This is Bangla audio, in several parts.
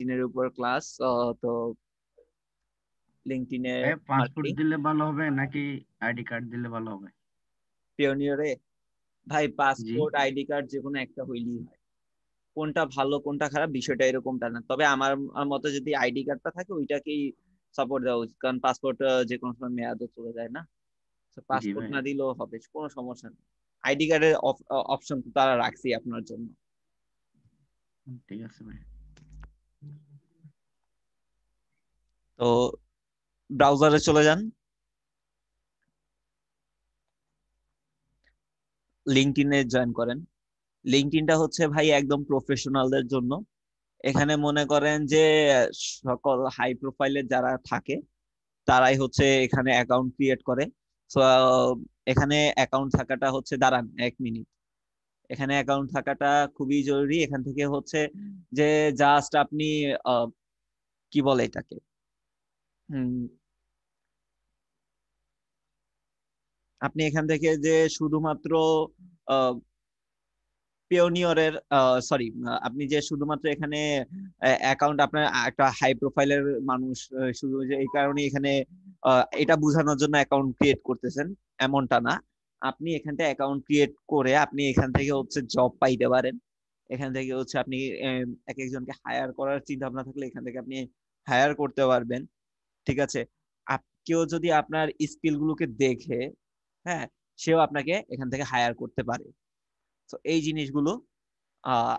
লিঙ্কডইনের উপর ক্লাস তো লিঙ্কডইনে পাসপোর্ট দিলে ভালো হবে নাকি আইডি কার্ড দিলে ভালো হবে পিওনিয়রে ভাই পাসপোর্ট আইডি কার্ড যে কোনো একটা হইলেই হয় কোনটা ভালো কোনটা খারাপ বিষয়টা এরকমটা না তবে আমার মতে যদি আইডি কার্ডটা থাকে ওইটাকেই সাপোর্ট দেওয়া উচিত কারণ পাসপোর্ট যে কোনো সময় মেয়াদও চলে যায় না পাসপোর্ট না দিলেও হবে কোনো সমস্যা নেই আইডি কার্ডের অপশন তো তারা রাখছি আপনার জন্য ঠিক আছে ভাই তো ব্রাউজারে চলে যান লিঙ্কডিনে জয়েন করেন লিঙ্কডিনটা হচ্ছে ভাই একদম প্রফেশনালদের জন্য এখানে মনে করেন যে সকল হাই প্রোফাইলের যারা থাকে তারাই হচ্ছে এখানে অ্যাকাউন্ট ক্রিয়েট করে তো এখানে অ্যাকাউন্ট থাকাটা হচ্ছে দাঁড়ান এক মিনিট এখানে অ্যাকাউন্ট থাকাটা খুবই জরুরি এখান থেকে হচ্ছে যে জাস্ট আপনি কি বলে এটাকে আপনি এখান থেকে যে শুধুমাত্র পিওনিয়রের সরি আপনি যে শুধুমাত্র এখানে অ্যাকাউন্ট আপনার একটা হাই প্রোফাইলের মানুষ শুধু যে এই কারণে এখানে এটা বোঝানোর জন্য অ্যাকাউন্ট ক্রিয়েট করতেছেন এমনটা না আপনি এখান থেকে অ্যাকাউন্ট ক্রিয়েট করে আপনি এখান থেকে হচ্ছে জব পাইতে পারেন এখান থেকে হচ্ছে আপনি এক একজনকে হায়ার করার চিন্তা ভাবনা থাকলে এখান থেকে আপনি হায়ার করতে পারবেন ঠিক আছে কেউ যদি আপনার স্কিল গুলোকে দেখে হ্যাঁ সেও আপনাকে এখান থেকে হায়ার করতে পারে তো এই জিনিসগুলো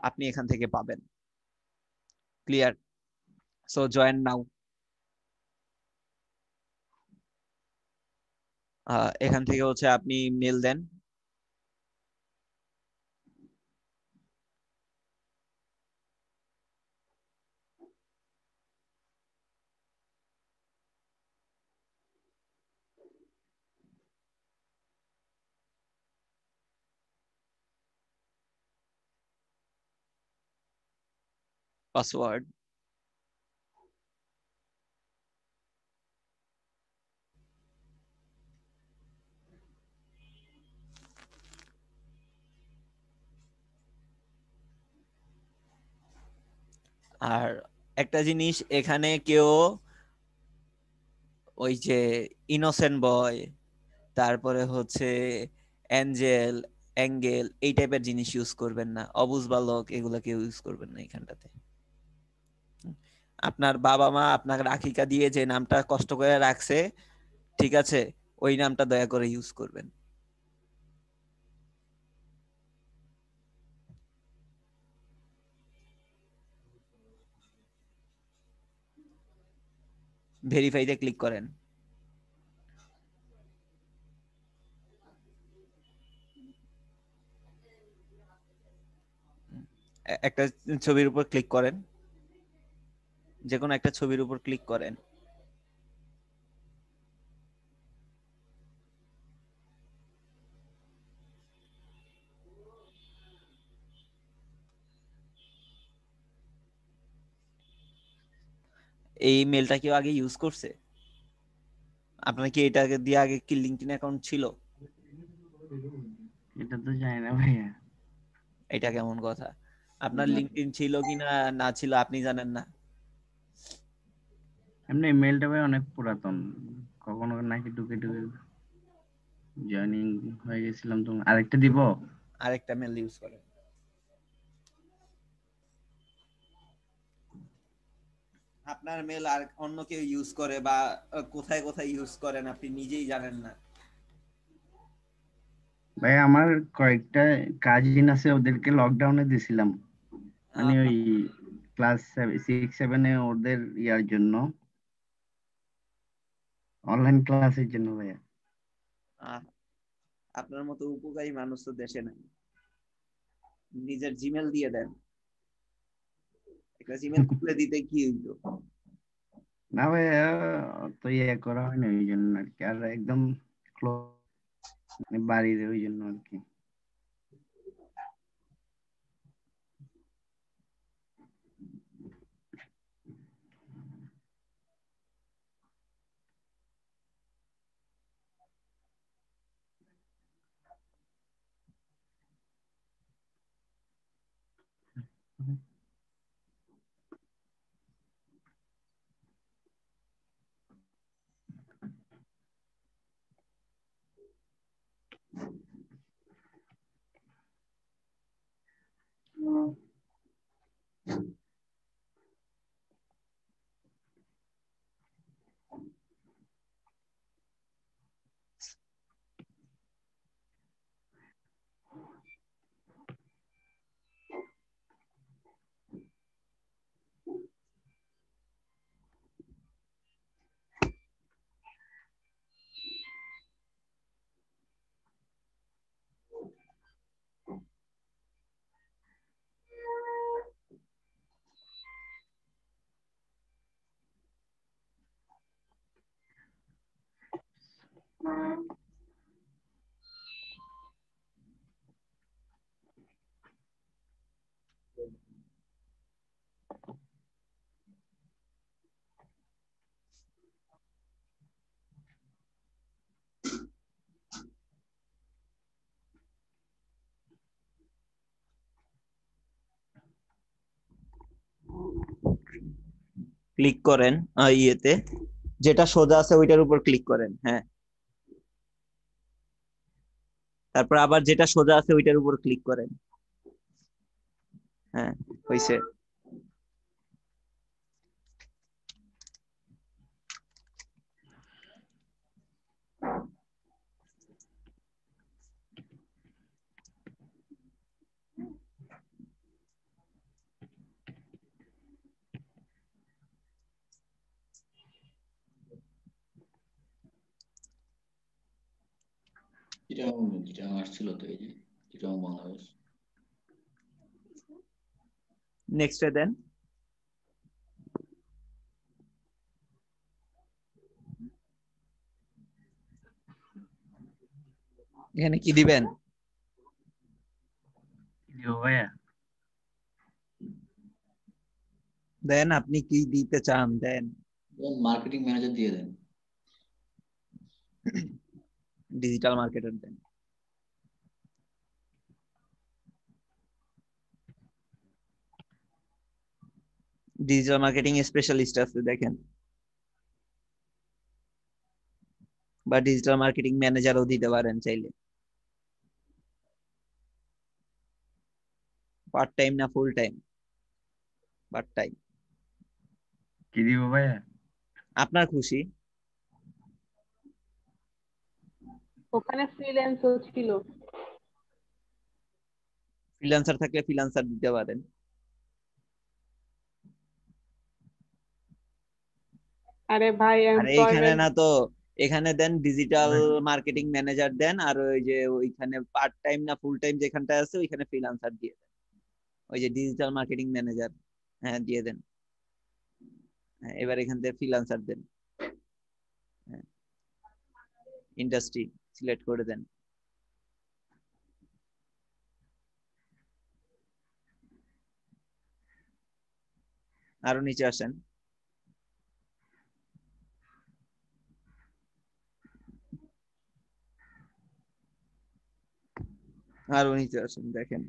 আপনি এখান থেকে পাবেন ক্লিয়ার সো জয়েন নাও এখান থেকে হচ্ছে আপনি মেল দেন password আর একটা জিনিস এখানে কেউ ওই যে ইনোসেন্ট বয় তারপরে হচ্ছে অ্যাঞ্জেল অ্যাঙ্গেল এই টাইপের জিনিস ইউজ করবেন না অবুজ বালক কেউ ইউজ করবেন না এখানটাতে আপনার বাবা মা আপনাকে রাখিকা দিয়ে যে নামটা কষ্ট করে রাখছে ঠিক আছে ওই নামটা দয়া করে ইউজ করবেন ভেরিফাইতে ক্লিক করেন একটা ছবির উপর ক্লিক করেন যে কোনো একটা ছবির উপর ক্লিক করেন এই মেলটা কেউ আগে ইউজ করছে আপনার কি এটা দিয়ে আগে কি ইন অ্যাকাউন্ট ছিল এটা তো জানি না ভাইয়া এটা কেমন কথা আপনার ইন ছিল কিনা না ছিল আপনি জানেন না এমনি মেলটা ভাই অনেক পুরাতন কখনো নাকি ঢুকে ঢুকে জয়েনিং হয়ে গেছিলাম তো আরেকটা দিব আরেকটা মেল ইউজ করে আপনার মেল আর অন্য কেউ ইউজ করে বা কোথায় কোথায় ইউজ করেন আপনি নিজেই জানেন না ভাই আমার কয়েকটা কাজিন আছে ওদেরকে লকডাউনে দিছিলাম আমি ওই ক্লাস সিক্স সেভেনে ওদের ইয়ার জন্য অনলাইন ক্লাসের জন্য ভাইয়া আপনার মতো উপকারী মানুষ তো দেশে নাই নিজের জিমেল দিয়ে দেন একটা জিমেল খুলে দিতে কি হইতো না ভাইয়া তো ইয়ে করা হয়নি ওই জন্য আর কি আর একদম মানে বাড়ির ওই জন্য আর কি Mm-hmm. ক্লিক করেন ইয়েতে যেটা সোজা আছে ওইটার উপর ক্লিক করেন হ্যাঁ তারপর আবার যেটা সোজা আছে ওইটার উপর ক্লিক করেন হ্যাঁ হইছে চিটাং চিটাং নেক্সট দেন এখানে কি দিবেন দেন আপনি কি দিতে চান দেন মার্কেটিং ম্যানেজার দিয়ে দেন ডিজিটাল মার্কেটের জন্য ডিজিটাল মার্কেটিং স্পেশালিস্ট আছে দেখেন বা ডিজিটাল মার্কেটিং ম্যানেজারও দিতে পারেন চাইলে পার্ট টাইম না ফুল টাইম পার্ট টাইম কি দিব ভাইয়া আপনার খুশি ওখানে ফ্রিল্যান্সও ছিল ফ্রিল্যান্সার থাকলে ফ্রিল্যান্সার দিতে পারেন আরে ভাই এখানে না তো এখানে দেন ডিজিটাল মার্কেটিং ম্যানেজার দেন আর ওই যে ওইখানে পার্ট টাইম না ফুল টাইম যেখানটা আছে ওইখানে ফ্রিল্যান্সার দিয়ে দেন ওই যে ডিজিটাল মার্কেটিং ম্যানেজার হ্যাঁ দিয়ে দেন হ্যাঁ, এবার এখান থেকে ফ্রিল্যান্সার দেন ইন্ডাস্ট্রি হ্যাঁ, সিলেক্ট করে দেন আরো নিচে আসেন আরো নিচে আসেন দেখেন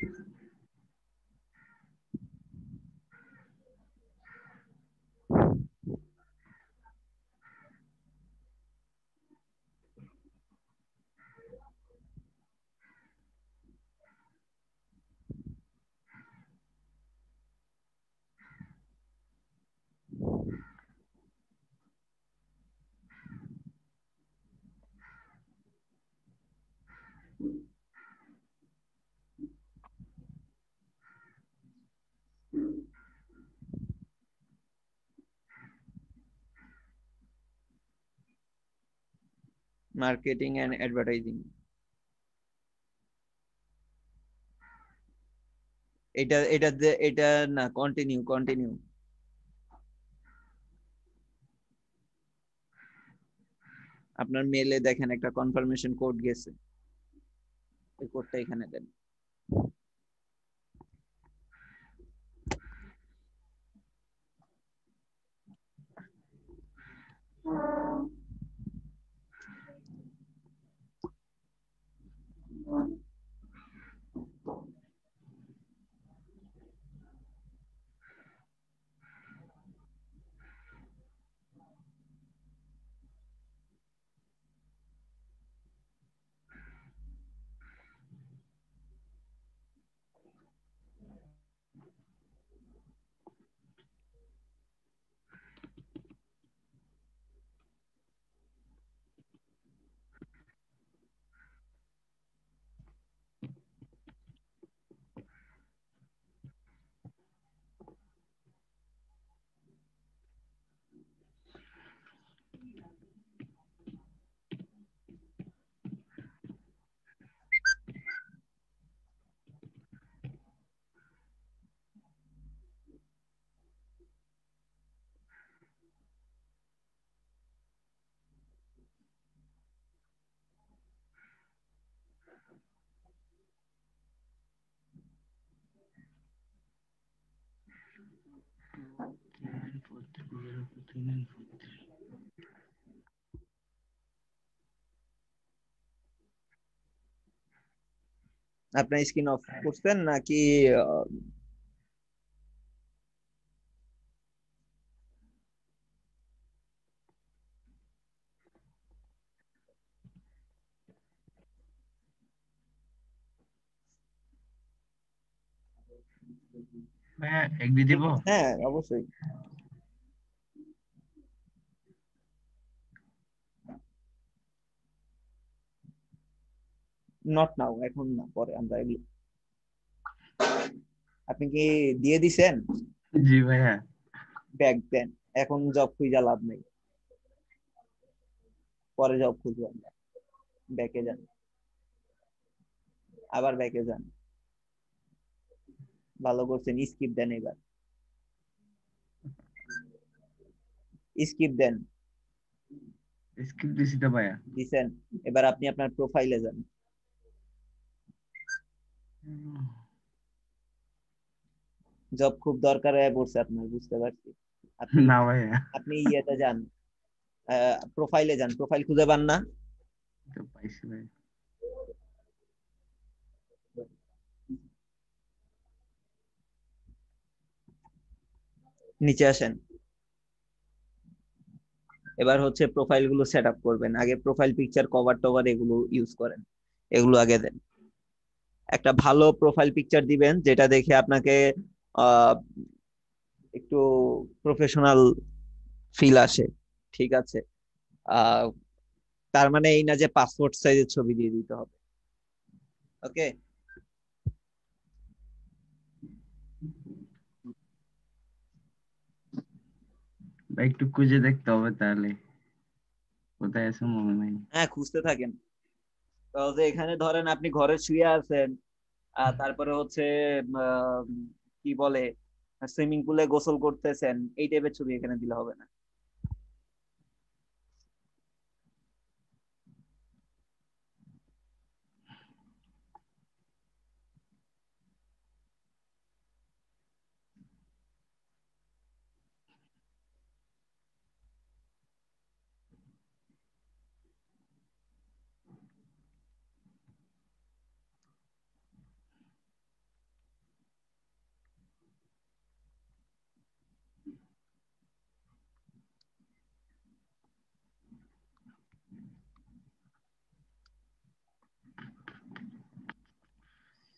marketing and advertising এটা এটা এটা না কন্টিনিউ কন্টিনিউ আপনার মেলে দেখেন একটা কনফার্মেশন কোড গেছে এই কোডটা এখানে দেন Thank you. अपना स्किन ऑफ पूछते ना कि হ্যাঁ এক দিয়ে দিব হ্যাঁ অবশ্যই নট নাও এখন না পরে আমরা এগুলো আপনি কি দিয়ে দিছেন জি ভাইয়া ব্যাক দেন এখন জব খুঁজা লাভ নেই পরে জব খুঁজবো আমরা ব্যাকে যান আবার ব্যাকে যান ভালো করছেন স্কিপ দেন এবার স্কিপ দেন স্কিপ দিছি তো ভাইয়া দিছেন এবার আপনি আপনার প্রোফাইলে যান জব খুব দরকার হয়ে পড়ছে আপনার বুঝতে পারছি না আপনি ইয়েতে যান প্রোফাইলে যান প্রোফাইল খুঁজে পান না নিচে আসেন এবার হচ্ছে প্রোফাইল গুলো সেট আপ করবেন আগে প্রোফাইল পিকচার কভার টভার এগুলো ইউজ করেন এগুলো আগে দেন একটা ভালো প্রোফাইল পিকচার দিবেন যেটা দেখে আপনাকে একটু প্রফেশনাল ফিল আসে ঠিক আছে তার মানে এই না যে পাসপোর্ট সাইজের ছবি দিয়ে দিতে হবে ওকে একটু খুঁজে দেখতে হবে তাহলে কোথায় আছে মনে নাই হ্যাঁ খুঁজতে থাকেন যে এখানে ধরেন আপনি ঘরে শুয়ে আছেন তারপরে হচ্ছে কি বলে সুইমিং পুলে গোসল করতেছেন এই টাইপের ছবি এখানে দিলে হবে না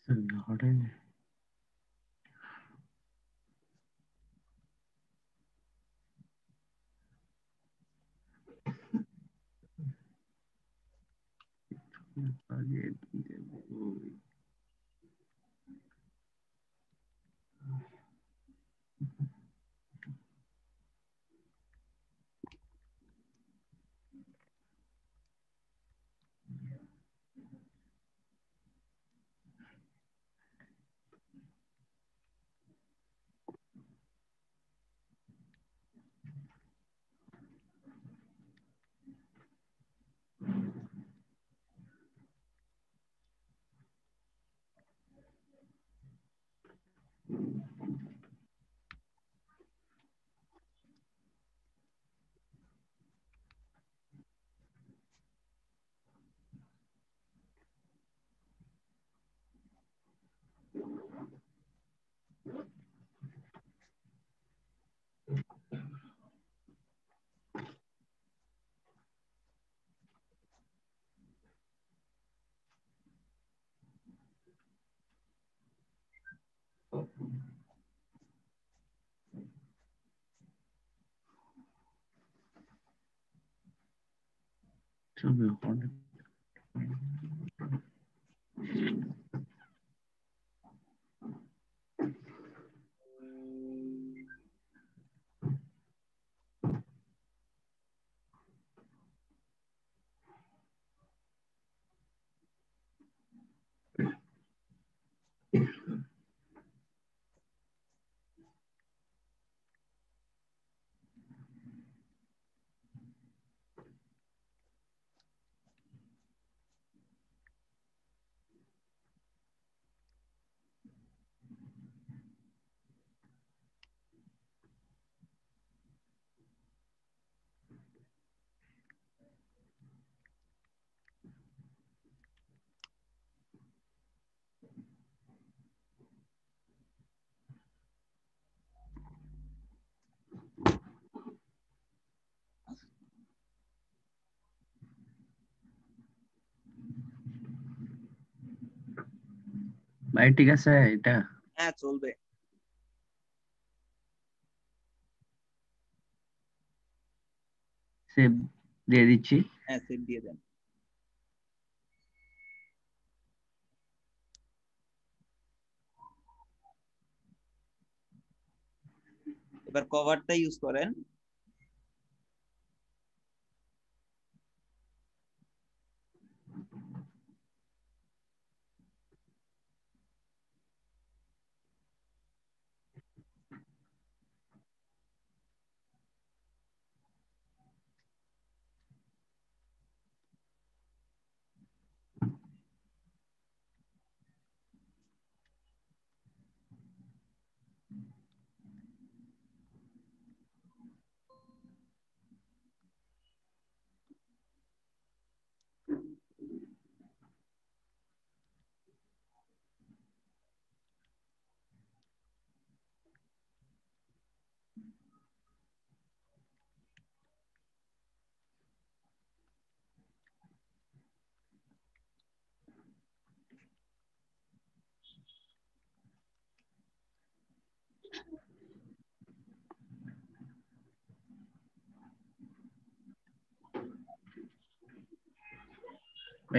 在哪里？Tell me hard. ভাই ঠিক আছে এটা হ্যাঁ চলবে সেভ দিয়ে দিচ্ছি হ্যাঁ সেভ দিয়ে দেন এবার কভারটা ইউজ করেন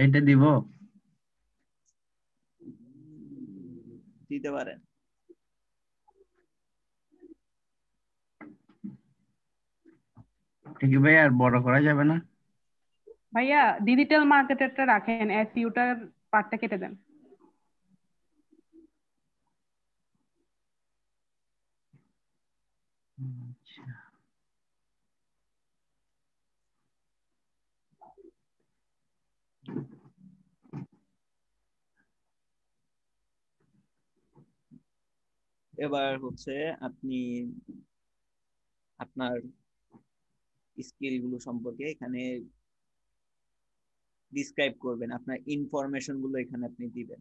এইটা দিব দিতে পারেন ঠিক ভাই আর বড় করা যাবে না ভাইয়া ডিজিটাল মার্কেটারটা রাখেন এসইউটার পার্টটা কেটে দেন এবার হচ্ছে আপনি আপনার স্কিল গুলো সম্পর্কে এখানে ডিসক্রাইব করবেন আপনার ইনফরমেশন গুলো এখানে আপনি দিবেন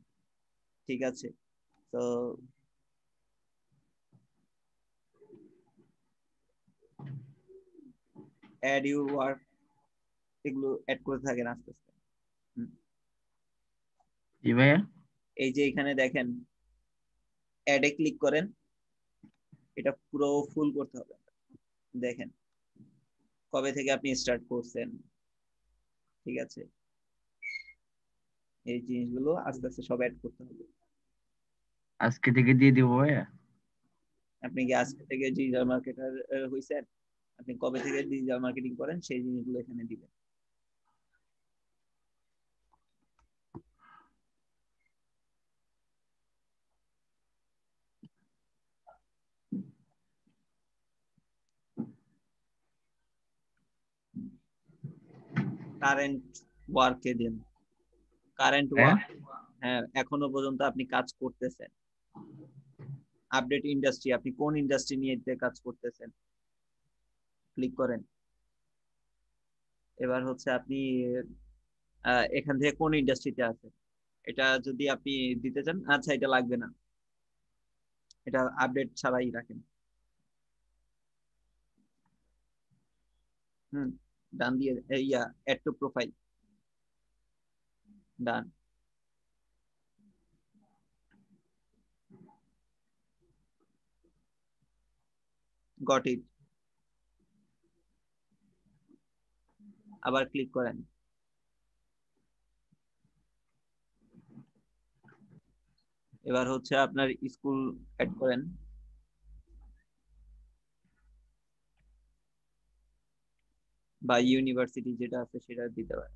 ঠিক আছে তো অ্যাড ইউর ওয়ার্ক এগুলো অ্যাড করে থাকেন আস্তে আস্তে ভাইয়া এই যে এখানে দেখেন অ্যাডে ক্লিক করেন এটা পুরো ফুল করতে হবে দেখেন কবে থেকে আপনি স্টার্ট করছেন ঠিক আছে এই জিনিসগুলো আস্তে আস্তে সব অ্যাড করতে হবে আজকে থেকে দিয়ে দিব ভাইয়া আপনি কি আজকে থেকে ডিজিটাল মার্কেটার হইছেন আপনি কবে থেকে ডিজিটাল মার্কেটিং করেন সেই জিনিসগুলো এখানে দিবেন কারেন্ট ওয়ার্কে দেন কারেন্ট হ্যাঁ? ওয়ার্ক হ্যাঁ এখনো পর্যন্ত আপনি কাজ করতেছেন আপডেট ইন্ডাস্ট্রি আপনি কোন ইন্ডাস্ট্রি নিয়ে কাজ করতেছেন ক্লিক করেন এবার হচ্ছে আপনি এখান থেকে কোন ইন্ডাস্ট্রিতে আছেন এটা যদি আপনি দিতে চান আচ্ছা এটা লাগবে না এটা আপডেট ছাড়াই রাখেন হুম ডান দিয়ে yeah add to profile done got it আবার ক্লিক করেন এবার হচ্ছে আপনার স্কুল অ্যাড করেন বা ইউনিভার্সিটি যেটা আছে সেটা দিতে পারে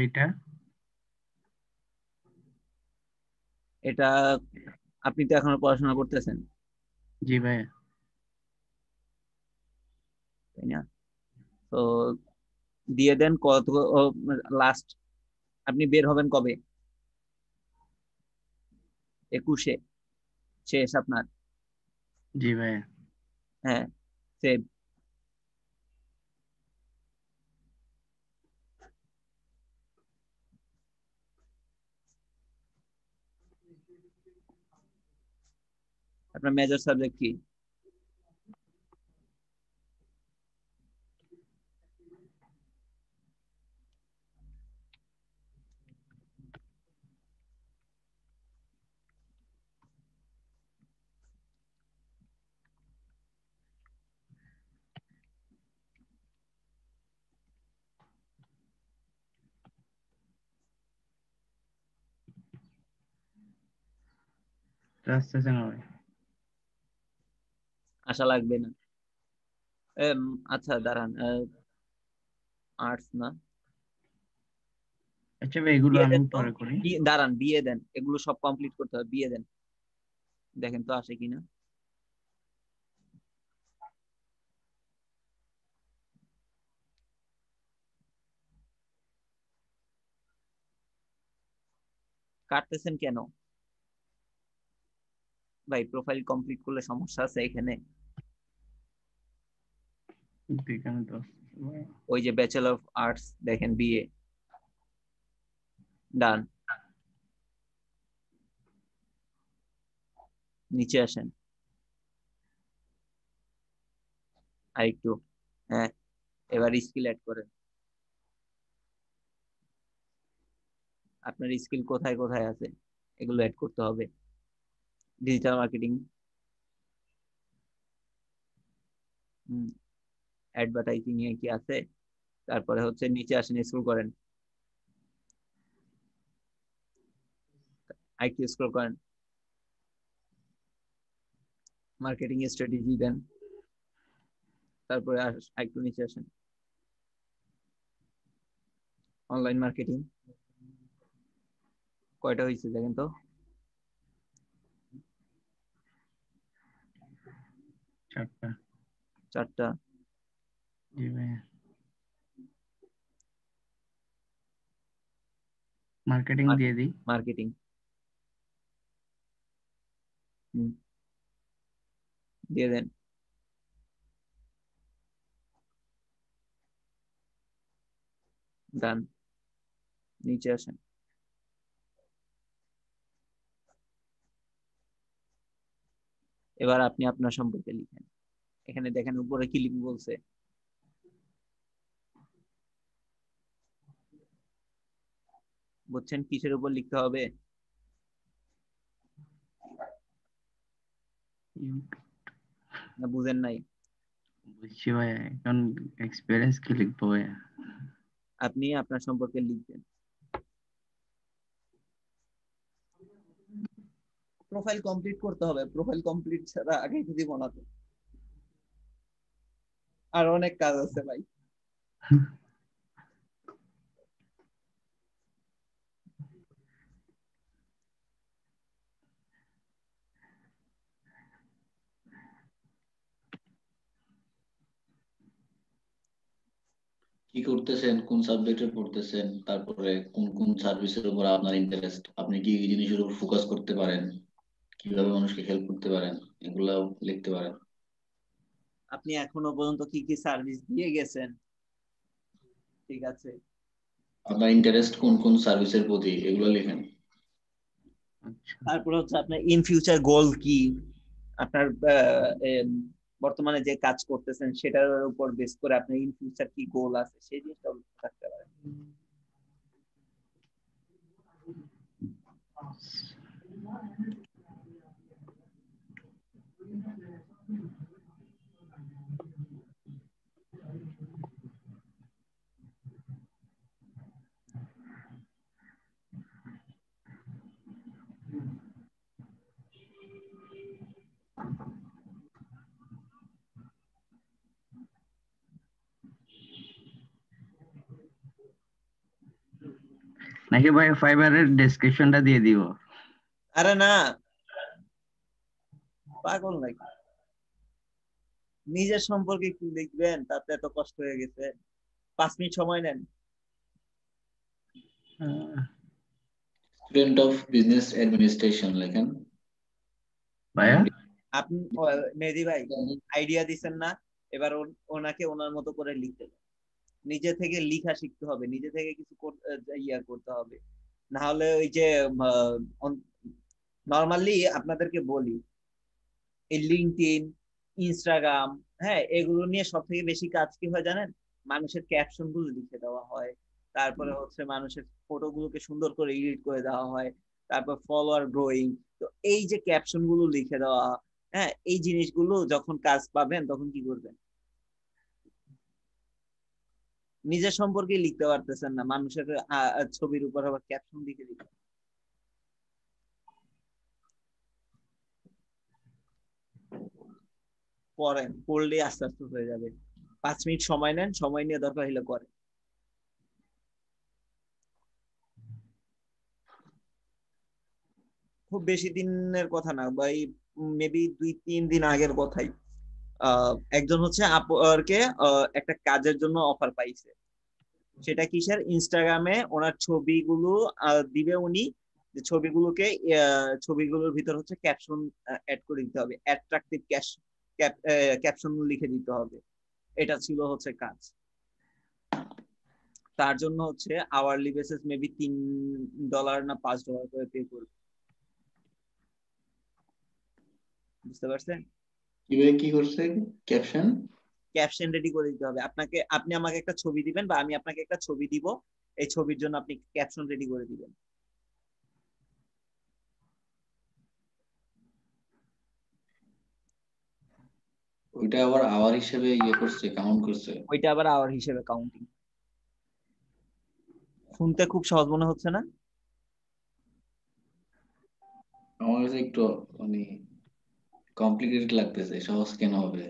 এইটা এটা আপনি তো এখনো পড়াশোনা করতেছেন জি ভাইয়া তাই না তো দিয়ে দেন কত লাস্ট আপনি বের হবেন কবে একুশে শেষ আপনার জি ভাইয়া হ্যাঁ সেভ अपना मेजर सब्जेक्ट की Gracias, senador. আশা লাগবে না আচ্ছা দাঁড়ান আর্টস না আচ্ছা এগুলো আমি পরে করি দাঁড়ান বিয়ে দেন এগুলো সব কমপ্লিট করতে হবে বিয়ে দেন দেখেন তো আসে কিনা কাটতেছেন কেন ভাই প্রোফাইল কমপ্লিট করলে সমস্যা আছে এখানে ওই যে ব্যাচেলর অফ আর্টস দেখেন বিএ ডান নিচে আসেন আর একটু হ্যাঁ এবার স্কিল অ্যাড করেন আপনার স্কিল কোথায় কোথায় আছে এগুলো অ্যাড করতে হবে ডিজিটাল মার্কেটিং অ্যাডভার্টাইজিং এ কি আছে তারপরে হচ্ছে নিচে আসেন স্ক্রল করেন আইকিউ স্ক্রল করেন মার্কেটিং স্ট্র্যাটেজি দেন তারপরে আইকিউ নিচে আসেন অনলাইন মার্কেটিং কয়টা হয়েছে দেখেন তো চারটা চারটা জি ভাইয়া মার্কেটিং দিয়ে দিই মার্কেটিং দিয়ে দেন ডান নিচে আসেন এবার আপনি আপনার সম্পর্কে লিখেন এখানে দেখেন উপরে কি লিখ বলছে বুঝছেন কিসের উপর লিখতে হবে না বুঝেন নাই বুঝছি ভাই এখন এক্সপিরিয়েন্স কি লিখবো আপনি আপনার সম্পর্কে লিখবেন প্রোফাইল কমপ্লিট করতে হবে প্রোফাইল কমপ্লিট ছাড়া আগে যদি না আর অনেক কাজ আছে ভাই কি করতেছেন কোন সাবজেক্টে পড়তেছেন তারপরে কোন কোন সার্ভিসের উপর আপনার ইন্টারেস্ট আপনি কি এই জিনিসের উপর ফোকাস করতে পারেন কিভাবে মানুষকে হেল্প করতে পারেন এগুলাও লিখতে পারেন আপনি এখনো পর্যন্ত কি কি সার্ভিস দিয়ে গেছেন ঠিক আছে আপনার ইন্টারেস্ট কোন কোন সার্ভিসের প্রতি এগুলো লিখেন আচ্ছা। তারপর হচ্ছে আপনার ইন ফিউচার গোল কি আপনার বর্তমানে যে কাজ করতেছেন সেটার উপর বেস করে আপনার ইন ফিউচার কি গোল আছে সেই জিনিসটা থাকতে পারে নাকি ভাই ফাইবারের ডেসক্রিপশনটা দিয়ে দিব আরে না পাগল নাকি নিজের সম্পর্কে কি লিখবেন তাতে এত কষ্ট হয়ে গেছে পাঁচ মিনিট সময় নেন স্টুডেন্ট অফ বিজনেস অ্যাডমিনিস্ট্রেশন লেখেন ভাইয়া আপনি মেদি ভাই আইডিয়া দিছেন না এবার ওনাকে ওনার মতো করে লিখতে দেন নিজে থেকে লিখা শিখতে হবে নিজে থেকে কিছু ইয়া করতে হবে না হলে ওই যে নর্মালি আপনাদেরকে বলি এই লিঙ্কড ইনস্টাগ্রাম হ্যাঁ এগুলো নিয়ে সব থেকে বেশি কাজ কি হয় জানেন মানুষের ক্যাপশন গুলো লিখে দেওয়া হয় তারপরে হচ্ছে মানুষের ফটো গুলোকে সুন্দর করে এডিট করে দেওয়া হয় তারপর ফলোয়ার গ্রোয়িং তো এই যে ক্যাপশন গুলো লিখে দেওয়া হ্যাঁ এই জিনিসগুলো যখন কাজ পাবেন তখন কি করবেন নিজের সম্পর্কে লিখতে পারতেছেন না মানুষের ছবির উপর আবার ক্যাপশন দিকে লিখতে করেন করলে আস্তে আস্তে হয়ে যাবে পাঁচ মিনিট সময় নেন সময় নিয়ে দরকার হলে করেন খুব বেশি দিনের কথা না বা মেবি দুই তিন দিন আগের কথাই একজন হচ্ছে আপওয়ার্কে একটা কাজের জন্য অফার পাইছে সেটা কিসের ইনস্টাগ্রামে ওনার ছবিগুলো দিবে উনি যে ছবিগুলোকে ছবিগুলোর ভিতর হচ্ছে ক্যাপশন অ্যাড করে দিতে হবে অ্যাট্রাকটিভ ক্যাশ ক্যাপশন লিখে দিতে হবে এটা ছিল হচ্ছে কাজ তার জন্য হচ্ছে আওয়ারলি বেসিস মেবি তিন ডলার না পাঁচ ডলার করে পে করবে বুঝতে পারছেন কিভাবে কি করছে ক্যাপশন ক্যাপশন রেডি করে দিতে হবে আপনাকে আপনি আমাকে একটা ছবি দিবেন বা আমি আপনাকে একটা ছবি দিব এই ছবির জন্য আপনি ক্যাপশন রেডি করে দিবেন ওইটা আবার আওয়ার হিসেবে ইয়ে করছে কাউন্ট করছে ওইটা আবার আওয়ার হিসেবে কাউন্টিং শুনতে খুব সহজ মনে হচ্ছে না আমার কাছে একটু মানে কমপ্লিকেটেড লাগতেছে সহজ কেন হবে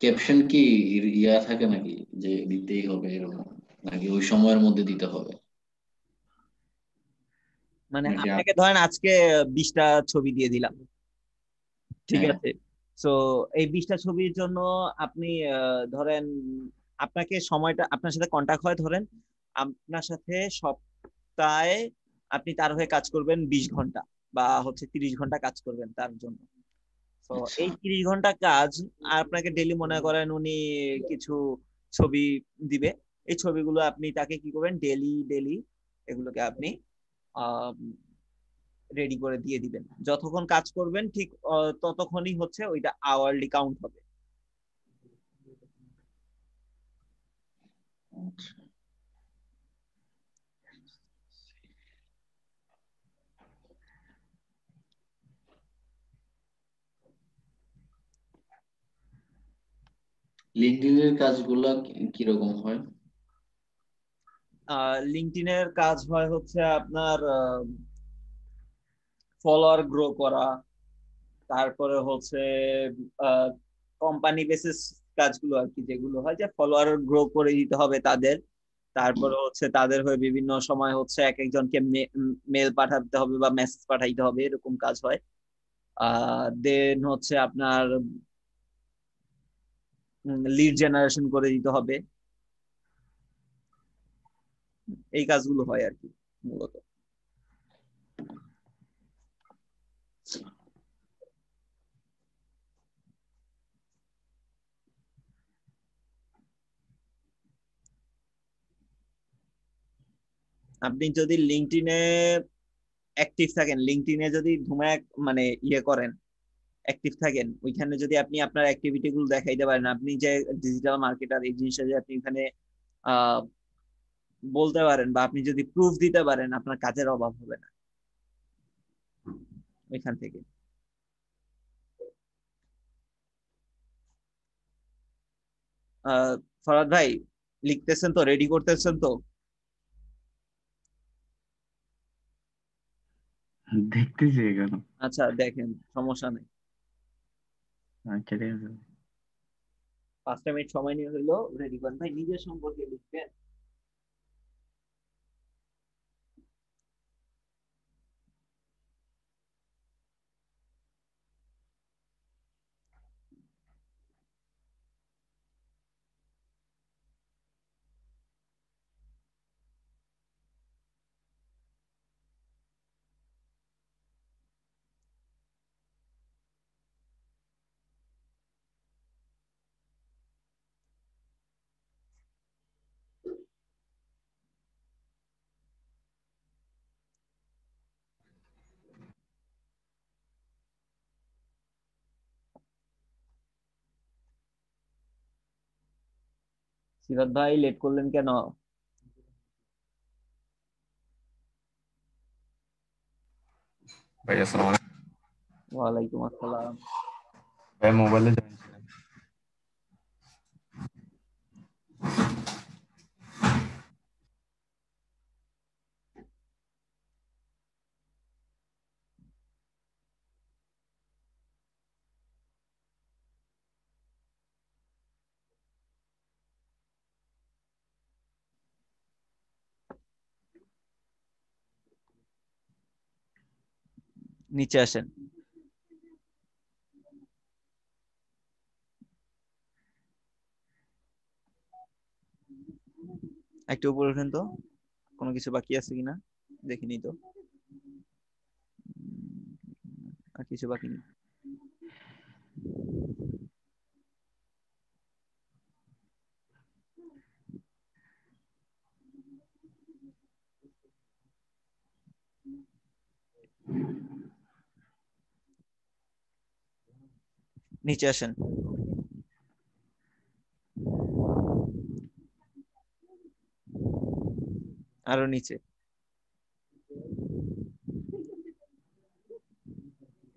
ক্যাপশন কি ইয়া থাকে নাকি যে দিতেই হবে এরকম নাকি ওই সময়ের মধ্যে দিতে হবে মানে আপনাকে ধরেন আজকে বিশটা ছবি দিয়ে দিলাম ঠিক হ্যাঁ। আছে তো এই বিশটা ছবির জন্য আপনি ধরেন আপনাকে সময়টা আপনার সাথে কন্ট্যাক্ট হয় ধরেন আপনার সাথে সপ্তাহে আপনি তার হয়ে কাজ করবেন বিশ ঘন্টা বা হচ্ছে তিরিশ ঘন্টা কাজ করবেন তার জন্য তো আচ্ছা। এই তিরিশ ঘন্টা কাজ আপনাকে ডেলি মনে করেন উনি কিছু ছবি দিবে এই ছবিগুলো আপনি তাকে কি করবেন ডেলি ডেলি এগুলোকে আপনি রেডি করে দিয়ে দিবেন যতক্ষণ কাজ করবেন ঠিক ততক্ষণই হচ্ছে ওইটা আওয়ারলি কাউন্ট হবে আচ্ছা। লিঙ্কডইনের কাজগুলো কি রকম হয় লিঙ্কডইনের কাজ হয় হচ্ছে আপনার ফলোয়ার গ্রো করা তারপরে হচ্ছে কোম্পানি বেসিস কাজগুলো আর কি যেগুলো হয় যে ফলোয়ার গ্রো করে দিতে হবে তাদের তারপরে হচ্ছে তাদের হয়ে বিভিন্ন সময় হচ্ছে এক একজনকে মেল পাঠাতে হবে বা মেসেজ পাঠাইতে হবে এরকম কাজ হয় দেন হচ্ছে আপনার লিড জেনারেশন করে দিতে হবে এই কাজগুলো হয় আর কি মূলত আপনি যদি লিঙ্কটিনে অ্যাক্টিভ থাকেন লিঙ্কটিনে যদি ধুমায় মানে ইয়ে করেন অ্যাক্টিভ থাকেন ওইখানে যদি আপনি আপনার অ্যাক্টিভিটি গুলো দেখাইতে পারেন আপনি যে ডিজিটাল মার্কেটার এই জিনিসটা যে আপনি এখানে বলতে পারেন বা আপনি যদি প্রুফ দিতে পারেন আপনার কাজের অভাব হবে না ওইখান থেকে ফরাদ ভাই লিখতেছেন তো রেডি করতেছেন তো দেখতেছি আচ্ছা দেখেন সমস্যা নেই আচ্ছা ঠিক আছে পাঁচটা মিনিট সময় নিয়ে হলো রেডিকন ভাই নিজের সম্পর্কে লিখবেন कि बधाई लेट करলেন কেন ভাই আসসালামু আলাইকুম ওয়া আলাইকুম আসসালাম ভাই মোবাইলে যাই নিচে আসেন একটু উপরে ওঠেন তো কোনো কিছু বাকি আছে কিনা দেখিনি তো আর কিছু বাকি নেই Thank you. নিচে আসেন আরো নিচে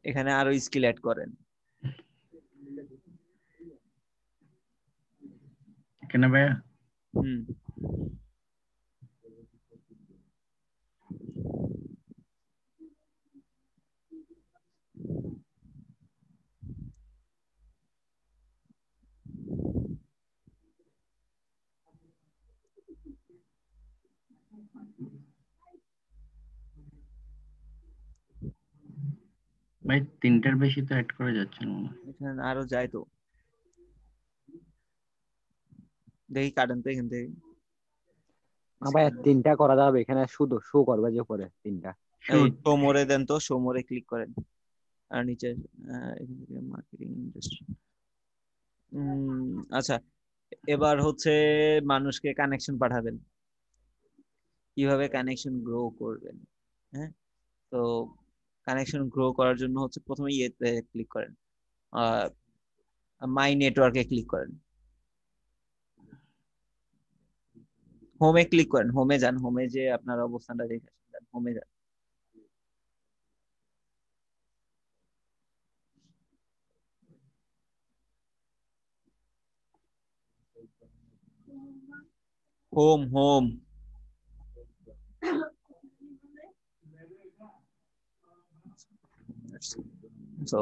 এখানে আরো স্কিল অ্যাড করেন কেন ভাইয়া হুম ভাই তিনটার বেশি তো অ্যাড করা যাচ্ছে না এখানে আরো যায় তো দেখি কাটেন তো এখান থেকে আবার তিনটা করা যাবে এখানে শুধু শো করবে যে পরে তিনটা মোরে দেন তো মোরে ক্লিক করেন আর নিচে মার্কেটিং ইন্ডাস্ট্রি আচ্ছা এবার হচ্ছে মানুষকে কানেকশন পাঠাবেন কিভাবে কানেকশন গ্রো করবেন হ্যাঁ তো কানেকশন গ্রো করার জন্য হচ্ছে প্রথমে ইয়েতে ক্লিক করেন মাই নেটওয়ার্কে ক্লিক করেন হোমে ক্লিক করেন হোমে যান হোমে যে আপনার অবস্থানটা দেখে হোমে যান হোম হোম সো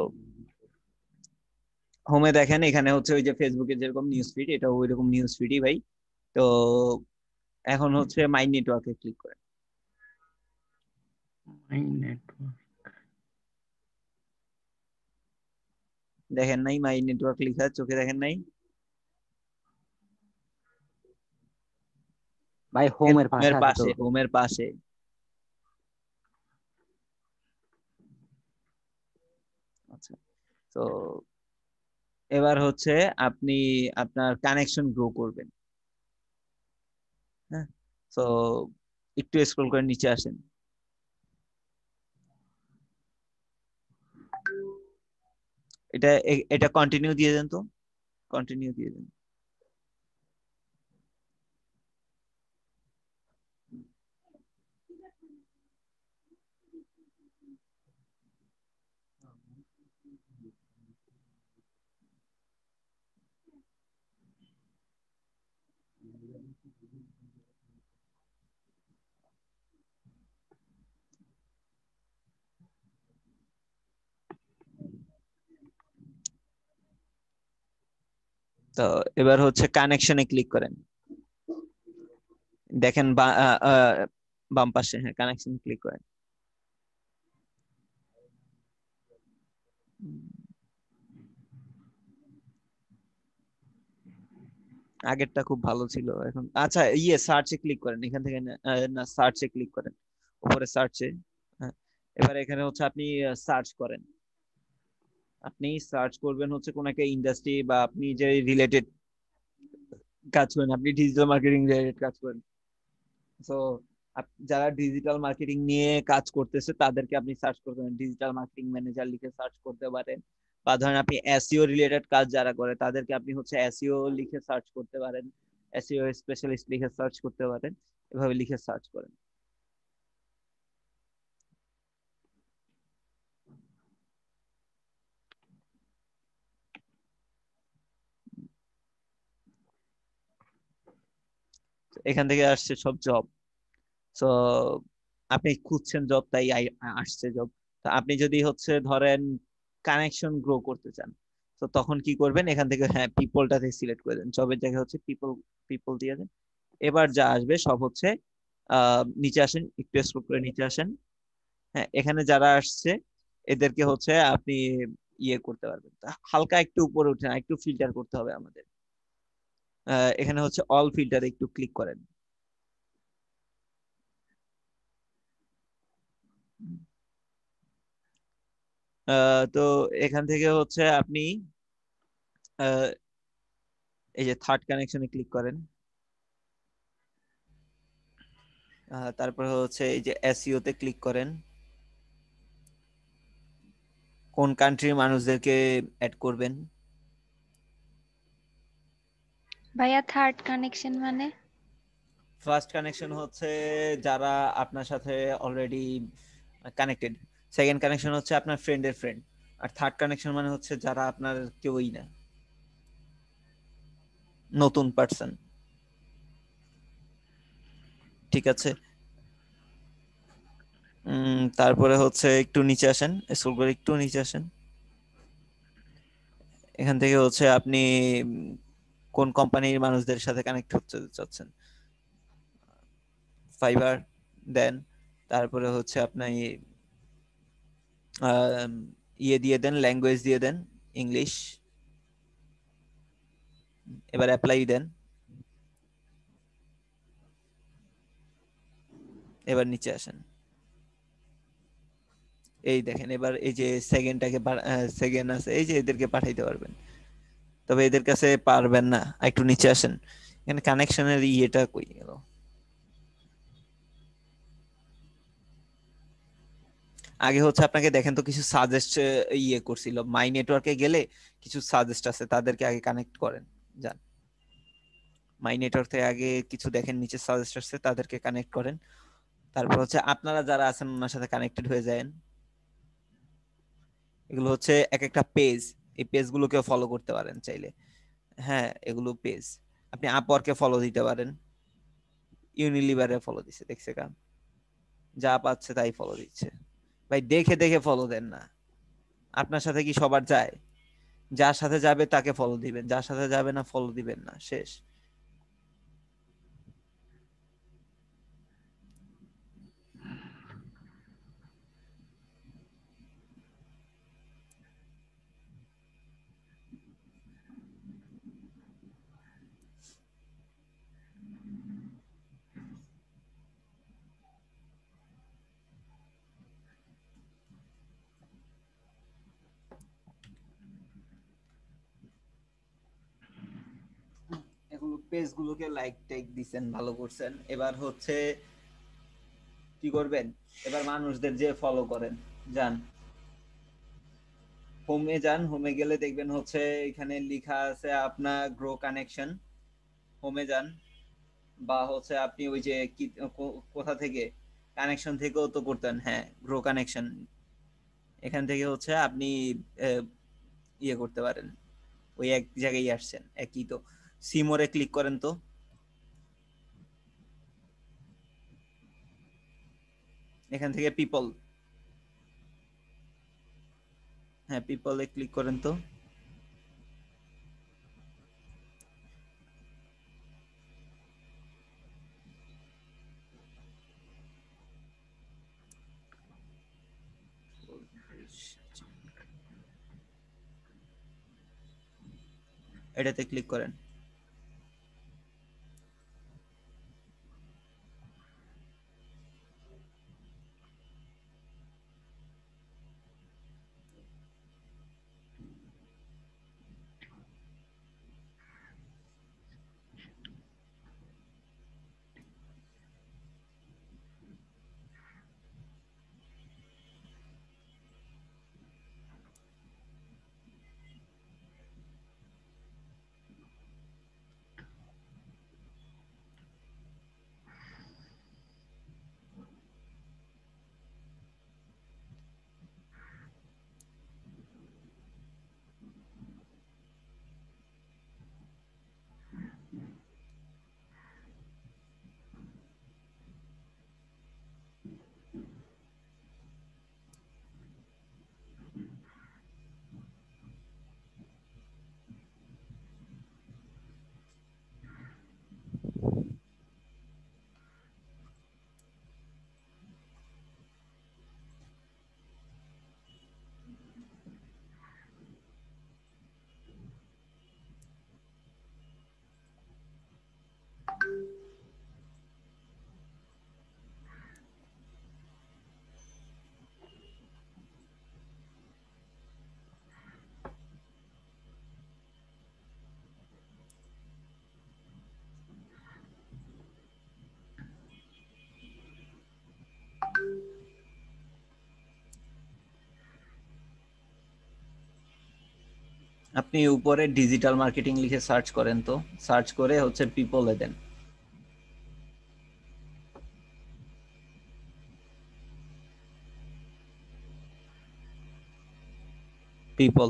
হোমে দেখেন এখানে হচ্ছে ওই যে ফেসবুকে যেরকম নিউজ ফিড এটা ওই রকম নিউজ ফিডই ভাই তো এখন হচ্ছে মাই নেটওয়ার্কে ক্লিক করে নেটওয়ার্ক দেখেন নাই মাই নেটওয়ার্ক লেখা চোখে দেখেন নাই ভাই হোমের পাশে হোমের পাশে তো এবার হচ্ছে আপনি আপনার কানেকশন গ্রো করবেন হ্যাঁ তো একটু স্ক্রল করে নিচে আসেন এটা এটা কন্টিনিউ দিয়ে দেন তো কন্টিনিউ দিয়ে দেন তো এবার হচ্ছে কানেকশনে ক্লিক করেন দেখেন বাম পাশে হ্যাঁ কানেকশন ক্লিক করেন আগেরটা খুব ভালো ছিল এখন আচ্ছা ইয়ে সার্চে ক্লিক করেন এখান থেকে না সার্চে ক্লিক করেন উপরে সার্চে হ্যাঁ, এবার এখানে হচ্ছে আপনি সার্চ করেন আপনি সার্চ করবেন হচ্ছে কোন একটা ইন্ডাস্ট্রি বা আপনি যে রিলেটেড কাজ করেন আপনি ডিজিটাল মার্কেটিং রিলেটেড কাজ করেন সো যারা ডিজিটাল মার্কেটিং নিয়ে কাজ করতেছে তাদেরকে আপনি সার্চ করতে পারেন ডিজিটাল মার্কেটিং ম্যানেজার লিখে সার্চ করতে পারেন বা ধরেন আপনি এসইও রিলেটেড e কাজ যারা করে তাদেরকে আপনি হচ্ছে এসইও e লিখে সার্চ করতে পারেন এসইও স্পেশালিস্ট e লিখে সার্চ করতে পারেন এভাবে লিখে সার্চ করেন এখান থেকে আসছে সব জব তো আপনি খুঁজছেন জব তাই আসছে জব তো আপনি যদি হচ্ছে ধরেন কানেকশন গ্রো করতে চান তো তখন কি করবেন এখান থেকে হ্যাঁ পিপলটা থেকে সিলেক্ট করে দেন জবের জায়গায় হচ্ছে পিপল পিপল দিয়ে দেন এবার যা আসবে সব হচ্ছে নিচে আসেন একটু করে নিচে আসেন হ্যাঁ এখানে যারা আসছে এদেরকে হচ্ছে আপনি ইয়ে করতে পারবেন হালকা একটু উপরে উঠে একটু ফিল্টার করতে হবে আমাদের এখানে হচ্ছে অল ফিল্টারে একটু ক্লিক করেন তো এখান থেকে হচ্ছে আপনি এই যে থার্ড কানেকশনে ক্লিক করেন তারপর হচ্ছে এই যে এসইও e তে ক্লিক করেন কোন কান্ট্রির মানুষদেরকে অ্যাড করবেন ভাইয়া থার্ড কানেকশন মানে ফার্স্ট কানেকশন হচ্ছে যারা আপনার সাথে অলরেডি কানেক্টেড সেকেন্ড কানেকশন হচ্ছে আপনার ফ্রেন্ডের ফ্রেন্ড আর থার্ড কানেকশন মানে হচ্ছে যারা আপনার কেউই না নতুন পার্সন ঠিক আছে তারপরে হচ্ছে একটু নিচে আসেন স্কুল করে একটু নিচে আসেন এখান থেকে হচ্ছে আপনি কোন কোম্পানির মানুষদের সাথে কানেক্ট হতে চাচ্ছেন ফাইবার দেন তারপরে হচ্ছে আপনার ইয়ে, ইয়ে দিয়ে দেন ল্যাঙ্গুয়েজ দিয়ে দেন ইংলিশ এবার অ্যাপ্লাই দেন এবার নিচে আসেন এই দেখেন এবার এই যে সেকেন্ডটাকে সেকেন্ড আছে এই যে এদেরকে পাঠাইতে পারবেন তবে এদের কাছে পারবেন না একটু নিচে আসেন এখানে কানেকশনের ইয়েটা কই গেল আগে হচ্ছে আপনাকে দেখেন তো কিছু সাজেস্ট ইয়ে করছিল মাই নেটওয়ার্কে গেলে কিছু সাজেস্ট আছে তাদেরকে আগে কানেক্ট করেন যান মাই নেটওয়ার্ক থেকে আগে কিছু দেখেন নিচে সাজেস্ট আছে তাদেরকে কানেক্ট করেন তারপর হচ্ছে আপনারা যারা আছেন ওনার সাথে কানেক্টেড হয়ে যায় এগুলো হচ্ছে এক একটা পেজ এই পেজগুলোকে ফলো করতে পারেন চাইলে হ্যাঁ এগুলো পেজ আপনি আপওয়ার্কে ফলো দিতে পারেন ইউনিলিভারে ফলো দিচ্ছে দেখছে কান যা পাচ্ছে তাই ফলো দিচ্ছে ভাই দেখে দেখে ফলো দেন না আপনার সাথে কি সবার যায় যার সাথে যাবে তাকে ফলো দিবেন যার সাথে যাবে না ফলো দিবেন না শেষ পেজগুলোকে লাইক টাইক দিছেন ভালো করছেন এবার হচ্ছে কি করবেন এবার মানুষদের যে ফলো করেন যান হোমে যান হোমে গেলে দেখবেন হচ্ছে এখানে লেখা আছে আপনার গ্রো কানেকশন হোমে যান বা হচ্ছে আপনি ওই যে কি কোথা থেকে কানেকশন থেকেও তো করতেন হ্যাঁ গ্রো কানেকশন এখান থেকে হচ্ছে আপনি ইয়ে করতে পারেন ওই এক জায়গায় আসছেন একই তো Si more clic koran to. gente people. Ha people e clic koran to. এটাতে clic আপনি উপরে ডিজিটাল মার্কেটিং লিখে সার্চ করেন তো সার্চ করে হচ্ছে এ দেন পিপল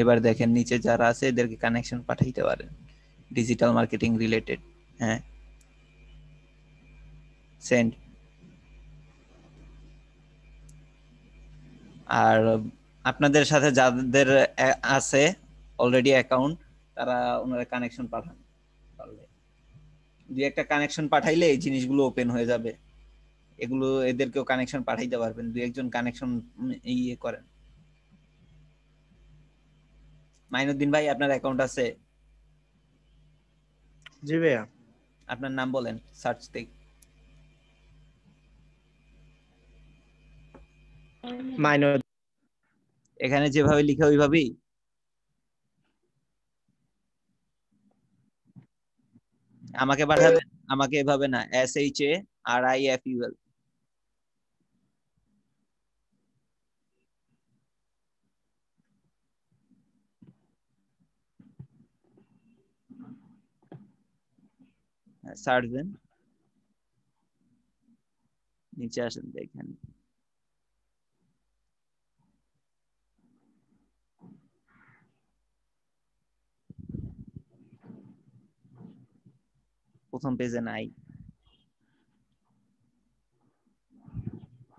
এবার দেখেন নিচে যারা আছে এদেরকে কানেকশন পাঠাইতে পারেন ডিজিটাল মার্কেটিং রিলেটেড হ্যাঁ সেন্ড আর আপনাদের সাথে যাদের আছে অলরেডি অ্যাকাউন্ট তারা ওনারা কানেকশন পাঠান দুই একটা কানেকশন পাঠাইলে এই জিনিসগুলো ওপেন হয়ে যাবে এগুলো এদেরকেও কানেকশন পাঠাইতে পারবেন দুই একজন কানেকশন ইয়ে করেন মাইনুদ্দিন ভাই আপনার অ্যাকাউন্ট আছে জি ভাইয়া আপনার নাম বলেন সার্চ দেই মাইনুদ্দিন এখানে যেভাবে লিখা ওইভাবেই আমাকে পাঠাবেন আমাকে এভাবে না S H A R I F U L search নিচে আসেন দেখেন প্রথম পেজে নাই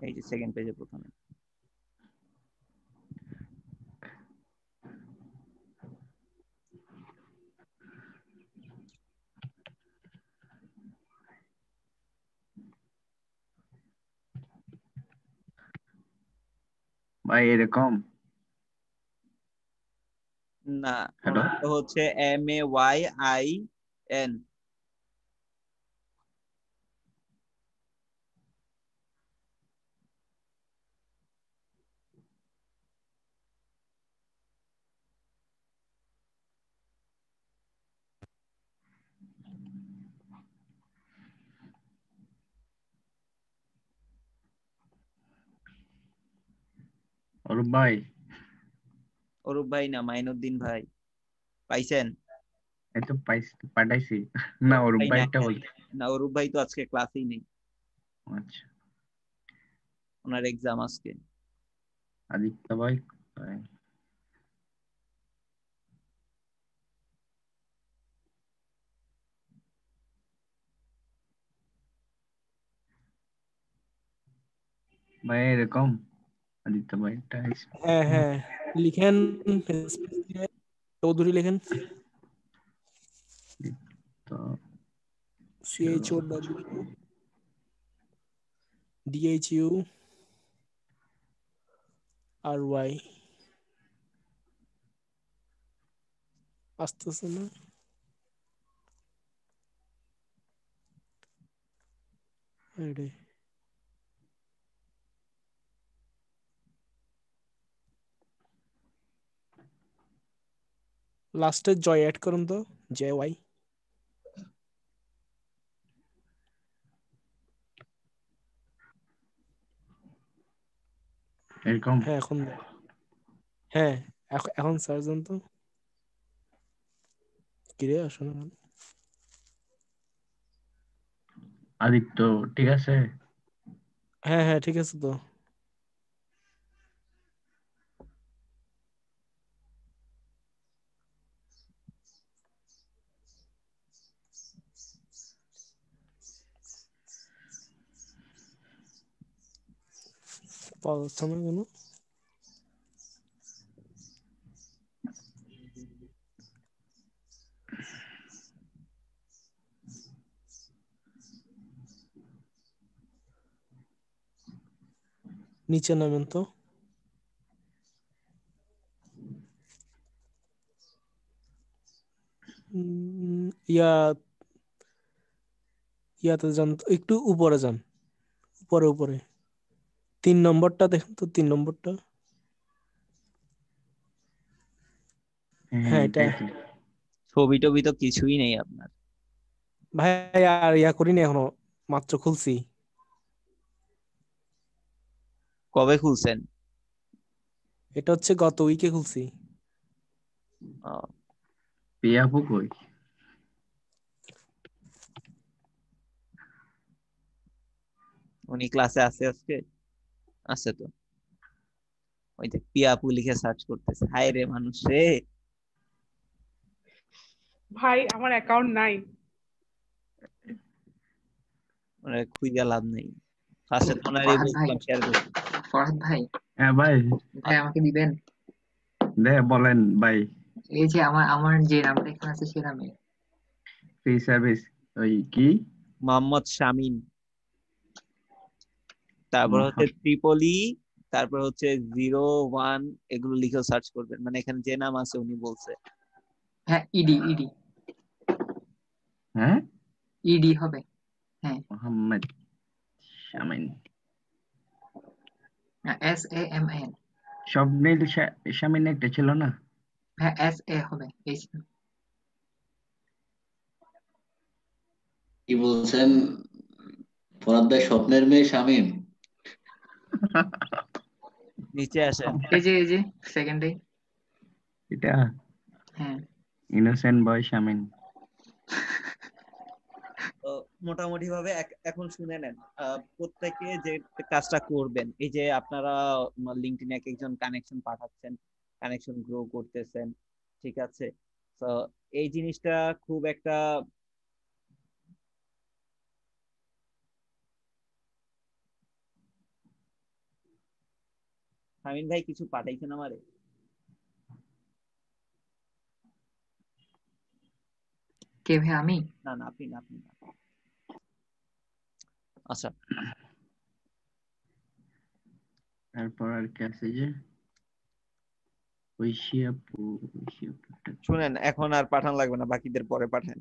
এই যে সেকেন্ড পেজে প্রথমে ভাই এরকম না হচ্ছে M A Y I N Arup ভাই অরূপ ভাই না মাইনুদ্দিন ভাই পাইছেন এই তো পাঠাইছি না অরূপ ভাইটা বলতে না অরূপ ভাই তো আজকে ক্লাসেই নেই আচ্ছা ওনার এক্সাম আজকে আদিত্য ভাই ভাই এরকম आदित्य भाई टाइस হ্যাঁ হ্যাঁ লিখেন চৌধুরী লিখেন তো C H O W D H U R Y আসতেছে না Ready. লাস্টে জয় অ্যাড করুন তো জে ওয়াই এরকম হ্যাঁ এখন হ্যাঁ এখন সার্জন তো কিরে আসলে আদিত্য ঠিক আছে হ্যাঁ হ্যাঁ ঠিক আছে তো পাওয়া যাচ্ছে না কেন নিচে নামেন তো ইয়া ইয়াতে যান একটু উপরে যান উপরে উপরে তিন নম্বরটা দেখুন তো তিন নম্বরটা হ্যাঁ এটা ছবি টবি তো কিছুই নেই আপনার ভাই আর ইয়া করিনি এখনো মাত্র খুলছি কবে খুলছেন এটা হচ্ছে গত উইকে খুলছি পেয়াবু কই উনি ক্লাসে আছে আজকে আছে তো ওই যে পিয়াপু লিখে সার্চ করতেছে হাই রে মানুষ রে ভাই আমার অ্যাকাউন্ট নাই মানে শেয়ার করি ফরহাদ ভাই হ্যাঁ ভাই ভাই আমাকে দিবেন দে বলেন ভাই এই যে আমার আমার যে নামটা এখানে আছে সে নামে ফ্রি সার্ভিস ওই কি মোহাম্মদ শামিন তারপর হচ্ছে ত্রিপলি তারপর হচ্ছে জিরো ওয়ান এগুলো লিখে সার্চ করবেন মানে এখানে যে নাম আছে উনি বলছে হ্যাঁ ইডি e ইডি e হ্যাঁ ইডি e হবে হ্যাঁ Mohammad Shamin S A M N হ্যাঁ, স্বপ্নিল শামিন একটা ছিল না হ্যাঁ এস এ হবে এই কি বলছেন ফরাদ স্বপ্নের মেয়ে শামিম নিচে আসে এই যে এই যে সেকেন্ডে এটা হ্যাঁ ইনোসেন্ট বয় শামিন তো মোটামুটি ভাবে এখন শুনে নেন প্রত্যেকে যে কাজটা করবেন এই যে আপনারা লিঙ্কডিনে এক একজন কানেকশন পাঠাচ্ছেন কানেকশন গ্রো করতেছেন ঠিক আছে তো এই জিনিসটা খুব একটা শামিন ভাই কিছু পাঠাইছেন আমারে কে ভাই আমি না না আপনি না আপনি না আচ্ছা তারপর আর কি আছে যে ঐশিয়াপু ঐশিয়াপুটা শুনেন এখন আর পাঠান লাগবে না বাকিদের পরে পাঠান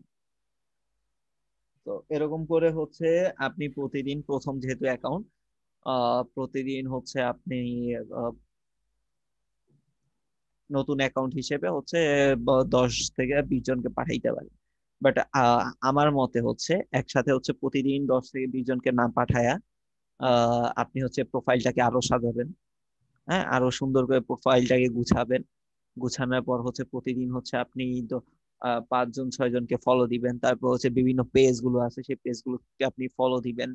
তো এরকম করে হচ্ছে আপনি প্রতিদিন প্রথম যেহেতু অ্যাকাউন্ট প্রতিদিন হচ্ছে আপনি নতুন অ্যাকাউন্ট হিসেবে হচ্ছে দশ থেকে বিশ জনকে পাঠাইতে পারেন বাট আমার মতে হচ্ছে একসাথে হচ্ছে প্রতিদিন দশ থেকে বিশ জনকে নাম পাঠায়া আপনি হচ্ছে প্রোফাইলটাকে আরো সাজাবেন হ্যাঁ আরো সুন্দর করে প্রোফাইলটাকে গুছাবেন গুছানোর পর হচ্ছে প্রতিদিন হচ্ছে আপনি পাঁচজন ছয়জনকে ফলো দিবেন তারপর হচ্ছে বিভিন্ন পেজ গুলো আছে সেই পেজ গুলোকে আপনি ফলো দিবেন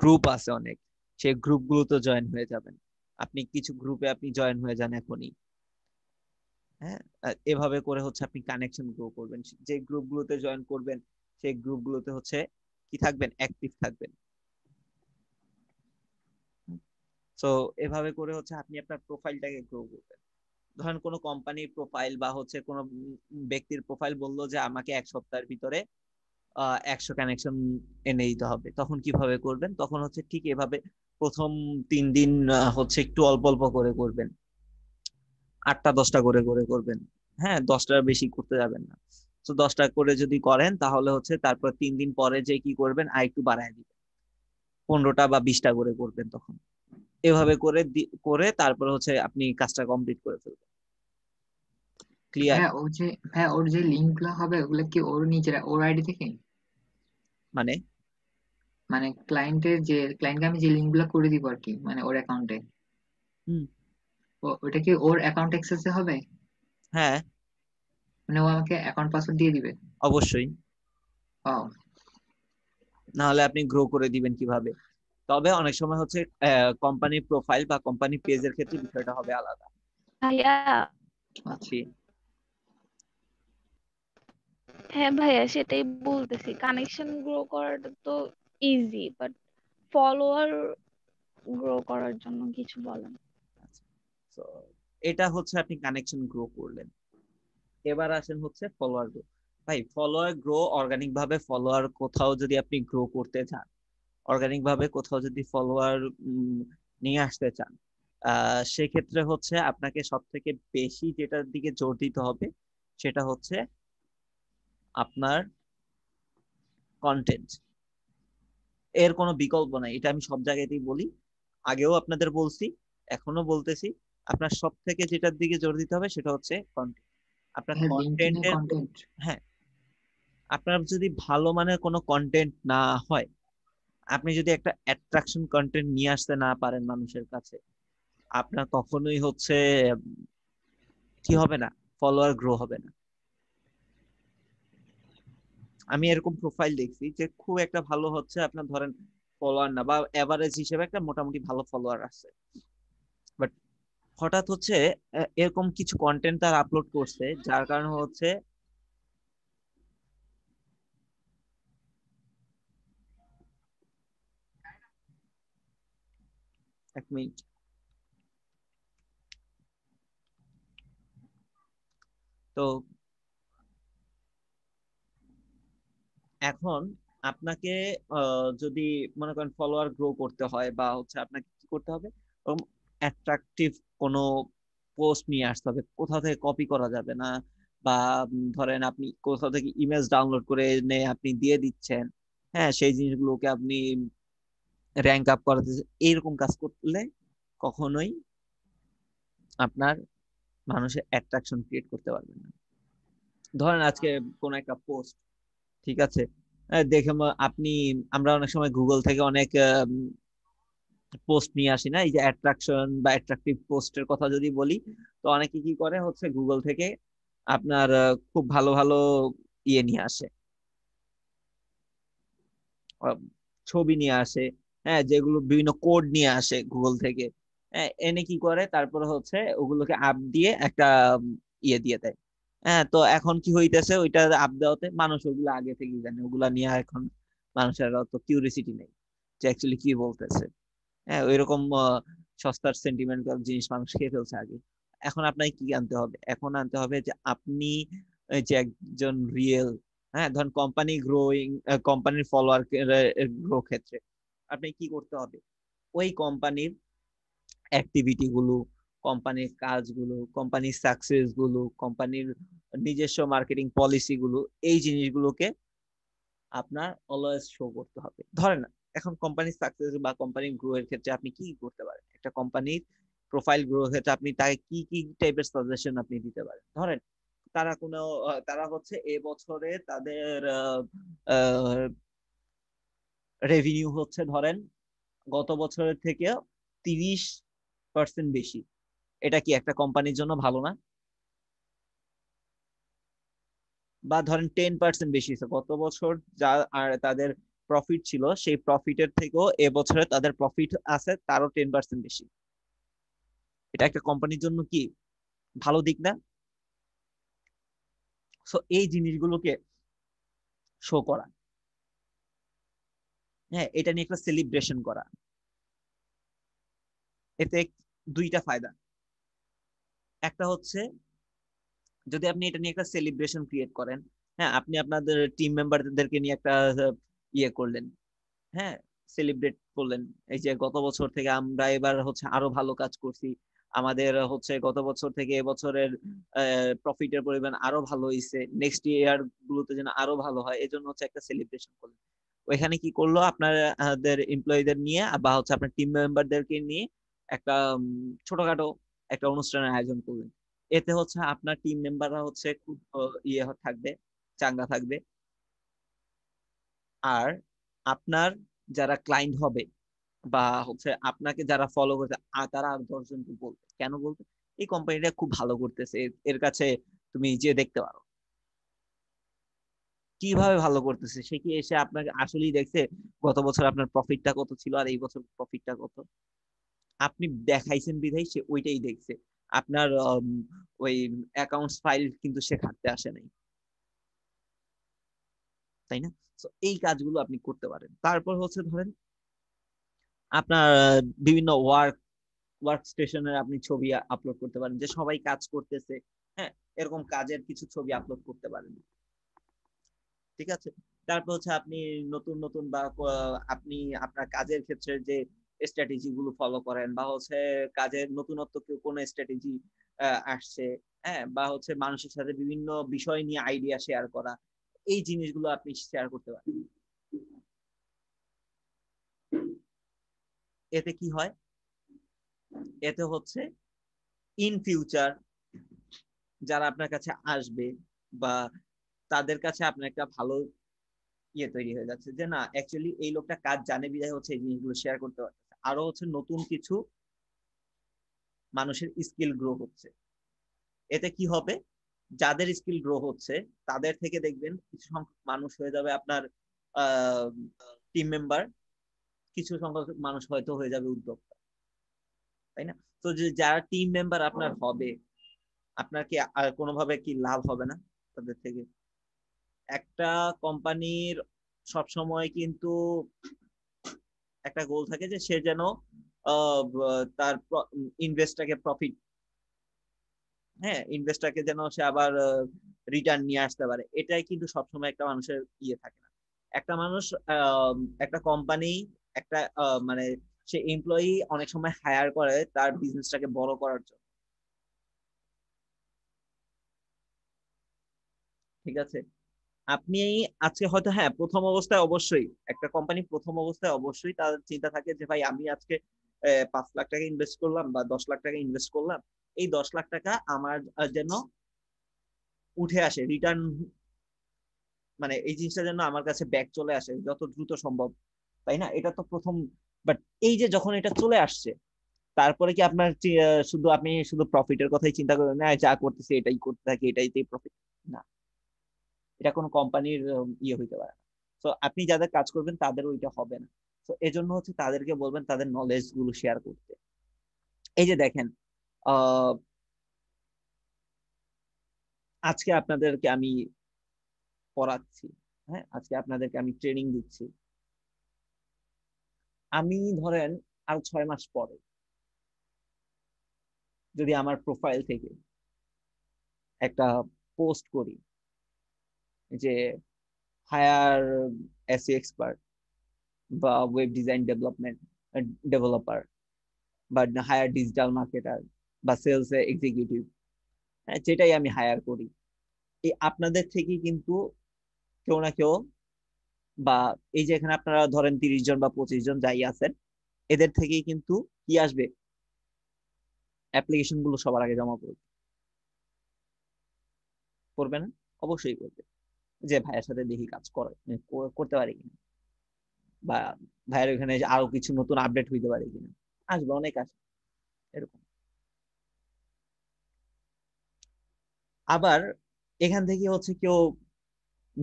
গ্রুপ আছে অনেক সেই গ্রুপগুলোতে জয়েন হয়ে যাবেন আপনি কিছু গ্রুপে আপনি জয়েন হয়ে যান এখনই হ্যাঁ এভাবে করে হচ্ছে আপনি কানেকশন গ্রো করবেন যে গ্রুপগুলোতে জয়েন করবেন সেই গ্রুপগুলোতে হচ্ছে কি থাকবেন অ্যাক্টিভ থাকবেন সো এভাবে করে হচ্ছে আপনি আপনার প্রোফাইলটাকে গ্রো করবেন ধরেন কোনো কোম্পানির প্রোফাইল বা হচ্ছে কোনো ব্যক্তির প্রোফাইল বললো যে আমাকে এক সপ্তাহের ভিতরে একশো কানেকশন এনে দিতে হবে তখন কিভাবে করবেন তখন হচ্ছে ঠিক এভাবে প্রথম তিন দিন হচ্ছে একটু অল্প অল্প করে করবেন আটটা দশটা করে করে করবেন হ্যাঁ দশটার বেশি করতে যাবেন না তো দশটা করে যদি করেন তাহলে হচ্ছে তারপর তিন দিন পরে যে কি করবেন আর একটু বাড়ায় দিবেন পনেরোটা বা বিশটা করে করবেন তখন এভাবে করে করে তারপর হচ্ছে আপনি কাজটা কমপ্লিট করে ফেলবেন ক্লিয়ার হ্যাঁ ও যে হ্যাঁ ওর যে লিংকগুলো হবে ওগুলো কি ওর নিজের ওর আইডি থেকে মানে মানে ক্লায়েন্টের যে ক্লায়েন্টকে আমি যে লিঙ্কগুলো করে দিব আর কি মানে ওর অ্যাকাউন্টে ওটা কি ওর অ্যাকাউন্ট অ্যাক্সেসে হবে হ্যাঁ মানে ও আমাকে অ্যাকাউন্ট পাসওয়ার্ড দিয়ে দিবে অবশ্যই ও না হলে আপনি গ্রো করে দিবেন কিভাবে তবে অনেক সময় হচ্ছে কোম্পানি প্রোফাইল বা কোম্পানি পেজের ক্ষেত্রে বিষয়টা হবে আলাদা আছি আচ্ছা। হ্যাঁ ভাইয়া সেটাই বলতেছি কানেকশন গ্রো করাটা তো ইজি বাট ফলোয়ার গ্রো করার জন্য কিছু বলেন তো আচ্ছা, এটা হচ্ছে আপনি কানেকশন গ্রো করলেন এবার আসেন হচ্ছে ফলোয়ার গ্রো ভাই ফলোয়ার গ্রো অর্গানিক ভাবে ফলোয়ার কোথাও যদি আপনি গ্রো করতে চান অর্গানিক ভাবে কোথাও যদি ফলোয়ার নিয়ে আসতে চান সেক্ষেত্রে হচ্ছে আপনাকে সব থেকে বেশি যেটার দিকে জোর দিতে হবে সেটা হচ্ছে আপনার কন্টেন্ট এর কোনো বিকল্প নাই এটা আমি সব জায়গাতেই বলি আগেও আপনাদের বলছি এখনো বলতেছি আপনার সব থেকে যেটার দিকে জোর দিতে হবে সেটা হচ্ছে কন্টেন্ট আপনার কন্টেন্টের হ্যাঁ, হ্যাঁ আপনার যদি ভালো মানের কোনো কন্টেন্ট না হয় আপনি যদি একটা অ্যাট্রাকশন কন্টেন্ট নিয়ে আসতে না পারেন মানুষের কাছে আপনার কখনোই হচ্ছে কি হবে না ফলোয়ার গ্রো হবে না আমি এরকম প্রোফাইল দেখছি যে খুব একটা ভালো হচ্ছে আপনার ধরেন ফলোয়ার না বা এভারেজ হিসেবে একটা মোটামুটি ভালো ফলোয়ার আছে বাট হঠাৎ হচ্ছে এরকম কিছু কন্টেন্ট তার আপলোড করছে যার কারণে হচ্ছে এক মিনিট তো এখন আপনাকে যদি মনে করেন ফলোয়ার গ্রো করতে হয় বা হচ্ছে আপনাকে কি করতে হবে অ্যাট্রাকটিভ কোনো পোস্ট নিয়ে আসতে হবে কোথাও থেকে কপি করা যাবে না বা ধরেন আপনি কোথাও থেকে ইমেজ ডাউনলোড করে এনে আপনি দিয়ে দিচ্ছেন হ্যাঁ সেই জিনিসগুলোকে আপনি র্যাঙ্ক আপ করাতে এইরকম কাজ করলে কখনোই আপনার মানুষের অ্যাট্রাকশন ক্রিয়েট করতে পারবেন না ধরেন আজকে কোন একটা পোস্ট ঠিক আছে দেখে আপনি আমরা অনেক সময় গুগল থেকে অনেক পোস্ট নিয়ে আসি না এই যে অ্যাট্রাকশন বা অ্যাট্রাকটিভ পোস্টের কথা যদি বলি তো অনেকে কি করে হচ্ছে গুগল থেকে আপনার খুব ভালো ভালো ইয়ে নিয়ে আসে ছবি নিয়ে আসে হ্যাঁ যেগুলো বিভিন্ন কোড নিয়ে আসে গুগল থেকে এনে কি করে তারপরে হচ্ছে ওগুলোকে আপ দিয়ে একটা ইয়ে দিয়ে দেয় হ্যাঁ তো এখন কি হইতেছে ওইটা আপ দেওয়াতে মানুষ ওগুলো আগে থেকে জানে ওগুলা নিয়ে এখন মানুষের অত কিউরিসিটি নেই যে অ্যাকচুয়ালি কি বলতেছে হ্যাঁ ওইরকম সস্তার সেন্টিমেন্টাল জিনিস মানুষ খেয়ে ফেলছে আগে এখন আপনাকে কি আনতে হবে এখন আনতে হবে যে আপনি যে একজন রিয়েল হ্যাঁ ধরেন কোম্পানি গ্রোয়িং কোম্পানির ফলোয়ার গ্রো ক্ষেত্রে আপনি কি করতে হবে ওই কোম্পানির অ্যাক্টিভিটি গুলো কোম্পানির কাজগুলো কোম্পানির সাকসেস গুলো কোম্পানির নিজস্ব মার্কেটিং পলিসি গুলো এই জিনিসগুলোকে আপনার অলওয়েজ শো করতে হবে ধরেন এখন কোম্পানির সাকসেস বা কোম্পানির গ্রো এর ক্ষেত্রে আপনি কি করতে পারেন একটা কোম্পানির প্রোফাইল গ্রো ক্ষেত্রে আপনি তাকে কি কি টাইপের সাজেশন আপনি দিতে পারেন ধরেন তারা কোনো তারা হচ্ছে এবছরে তাদের রেভিনিউ হচ্ছে ধরেন গত বছরের থেকে তিরিশ পার্সেন্ট বেশি এটা কি একটা কোম্পানির জন্য ভালো না বা ধরেন টেন পার্সেন্ট বেশি গত বছর যা আর তাদের প্রফিট ছিল সেই প্রফিটের থেকেও এবছরে তাদের প্রফিট আছে তারও টেন পার্সেন্ট বেশি এটা একটা কোম্পানির জন্য কি ভালো দিক না সো এই জিনিসগুলোকে শো করা হ্যাঁ এটা নিয়ে একটা সেলিব্রেশন করা এতে দুইটা ফায়দা একটা হচ্ছে যদি আপনি এটা নিয়ে একটা সেলিব্রেশন ক্রিয়েট করেন হ্যাঁ আপনি আপনাদের টিম মেম্বারদেরকে নিয়ে একটা ইয়ে করলেন হ্যাঁ সেলিব্রেট করলেন এই যে গত বছর থেকে আমরা এবার হচ্ছে আরো ভালো কাজ করছি আমাদের হচ্ছে গত বছর থেকে এবছরের প্রফিটের পরিমাণ আরো ভালো হয়েছে নেক্সট ইয়ার গুলোতে যেন আরো ভালো হয় এজন্য হচ্ছে একটা সেলিব্রেশন করলেন ওইখানে কি করলো আপনাদের এমপ্লয়ীদের নিয়ে বা হচ্ছে আপনার টিম মেম্বারদেরকে নিয়ে একটা ছোটখাটো একটা অনুষ্ঠানের আয়োজন করবেন এতে হচ্ছে আপনার টিম মেম্বাররা হচ্ছে খুব ইয়ে থাকবে চাঙ্গা থাকবে আর আপনার যারা ক্লায়েন্ট হবে বা হচ্ছে আপনাকে যারা ফলো করতে তারা আর দশজনকে বলবে কেন বলবে এই কোম্পানিটা খুব ভালো করতেছে এর কাছে তুমি যে দেখতে পারো কিভাবে ভালো করতেছে সে কি এসে আপনাকে আসলেই দেখছে গত বছর আপনার প্রফিটটা কত ছিল আর এই বছর প্রফিটটা কত আপনি দেখাইছেন বিধাই সে ওইটাই দেখছে আপনার ওই অ্যাকাউন্টস ফাইল কিন্তু সে খাটতে আসে নাই তাই না এই কাজগুলো আপনি করতে পারেন তারপর হচ্ছে ধরেন আপনার বিভিন্ন ওয়ার্ক ওয়ার্ক স্টেশনের আপনি ছবি আপলোড করতে পারেন যে সবাই কাজ করতেছে হ্যাঁ এরকম কাজের কিছু ছবি আপলোড করতে পারেন ঠিক আছে তারপর হচ্ছে আপনি নতুন নতুন বা আপনি আপনার কাজের ক্ষেত্রে যে স্ট্র্যাটেজি গুলো ফলো করেন বা হচ্ছে কাজের নতুনত্ব কেউ কোন স্ট্র্যাটেজি আসছে হ্যাঁ বা হচ্ছে মানুষের সাথে বিভিন্ন বিষয় নিয়ে আইডিয়া শেয়ার করা এই জিনিসগুলো আপনি শেয়ার করতে পারেন এতে কি হয় এতে হচ্ছে ইন ফিউচার যারা আপনার কাছে আসবে বা তাদের কাছে আপনার একটা ভালো ইয়ে তৈরি হয়ে যাচ্ছে যে না অ্যাকচুয়ালি এই লোকটা কাজ জানে বিধায় হচ্ছে এই জিনিসগুলো শেয়ার করতে পারে আরো হচ্ছে নতুন কিছু মানুষের স্কিল গ্রো হচ্ছে এতে কি হবে যাদের স্কিল গ্রো হচ্ছে তাদের থেকে দেখবেন কিছু সংখ্যক মানুষ হয়ে যাবে আপনার টিম মেম্বার কিছু সংখ্যক মানুষ হয়তো হয়ে যাবে উদ্যোক্তা তাই না তো যে যারা টিম মেম্বার আপনার হবে আপনার কি আর কোনোভাবে কি লাভ হবে না তাদের থেকে একটা কোম্পানির সবসময় কিন্তু একটা গোল থাকে যে সে যেন তার ইনভেস্টটাকে প্রফিট হ্যাঁ ইনভেস্টটাকে যেন সে আবার রিটার্ন নিয়ে আসতে পারে এটাই কিন্তু সবসময় একটা মানুষের ইয়ে থাকে না একটা মানুষ একটা কোম্পানি একটা মানে সে এমপ্লয়ি অনেক সময় হায়ার করে তার বিজনেসটাকে বড় করার জন্য ঠিক আছে আপনি আজকে হয়তো হ্যাঁ প্রথম অবস্থায় অবশ্যই একটা কোম্পানি প্রথম অবস্থায় অবশ্যই তার চিন্তা থাকে যে ভাই আমি আজকে পাঁচ লাখ টাকা ইনভেস্ট করলাম বা দশ লাখ টাকা ইনভেস্ট করলাম এই দশ লাখ টাকা আমার যেন উঠে আসে রিটার্ন মানে এই জিনিসটা যেন আমার কাছে ব্যাক চলে আসে যত দ্রুত সম্ভব তাই না এটা তো প্রথম বাট এই যে যখন এটা চলে আসছে তারপরে কি আপনার শুধু আপনি শুধু প্রফিটের কথাই চিন্তা করেন না হ্যাঁ, যা করতেছি এটাই করতে থাকি এটাইতেই প্রফিট না এটা কোনো কোম্পানির ইয়ে হইতে পারে না তো আপনি যাদের কাজ করবেন তাদের ওইটা হবে না তো এই জন্য হচ্ছে তাদেরকে বলবেন তাদের নলেজ গুলো শেয়ার করতে এই যে দেখেন আজকে আপনাদেরকে আমি পড়াচ্ছি হ্যাঁ আজকে আপনাদেরকে আমি ট্রেনিং দিচ্ছি আমি ধরেন আর ছয় মাস পরে যদি আমার প্রোফাইল থেকে একটা পোস্ট করি যে হায়ার এসি এক্সপার্ট বা ওয়েব ডিজাইন ডেভেলপমেন্ট ডেভেলপার বা হায়ার ডিজিটাল মার্কেটার বা সেলস এক্সিকিউটিভ হ্যাঁ সেটাই আমি হায়ার করি এই আপনাদের থেকে কিন্তু কেউ না কেউ বা এই যে এখানে আপনারা ধরেন তিরিশ জন বা পঁচিশ জন যাই আছেন এদের থেকেই কিন্তু কি আসবে অ্যাপ্লিকেশন গুলো সবার আগে জমা করবে করবে না অবশ্যই করবে যে ভাইয়ের সাথে দেখি কাজ করে মানে করতে পারি কিনা বা ভাইয়ের ওখানে আরো কিছু নতুন আপডেট হইতে পারে কিনা আসবে অনেক আসবে এরকম আবার এখান থেকে হচ্ছে কেউ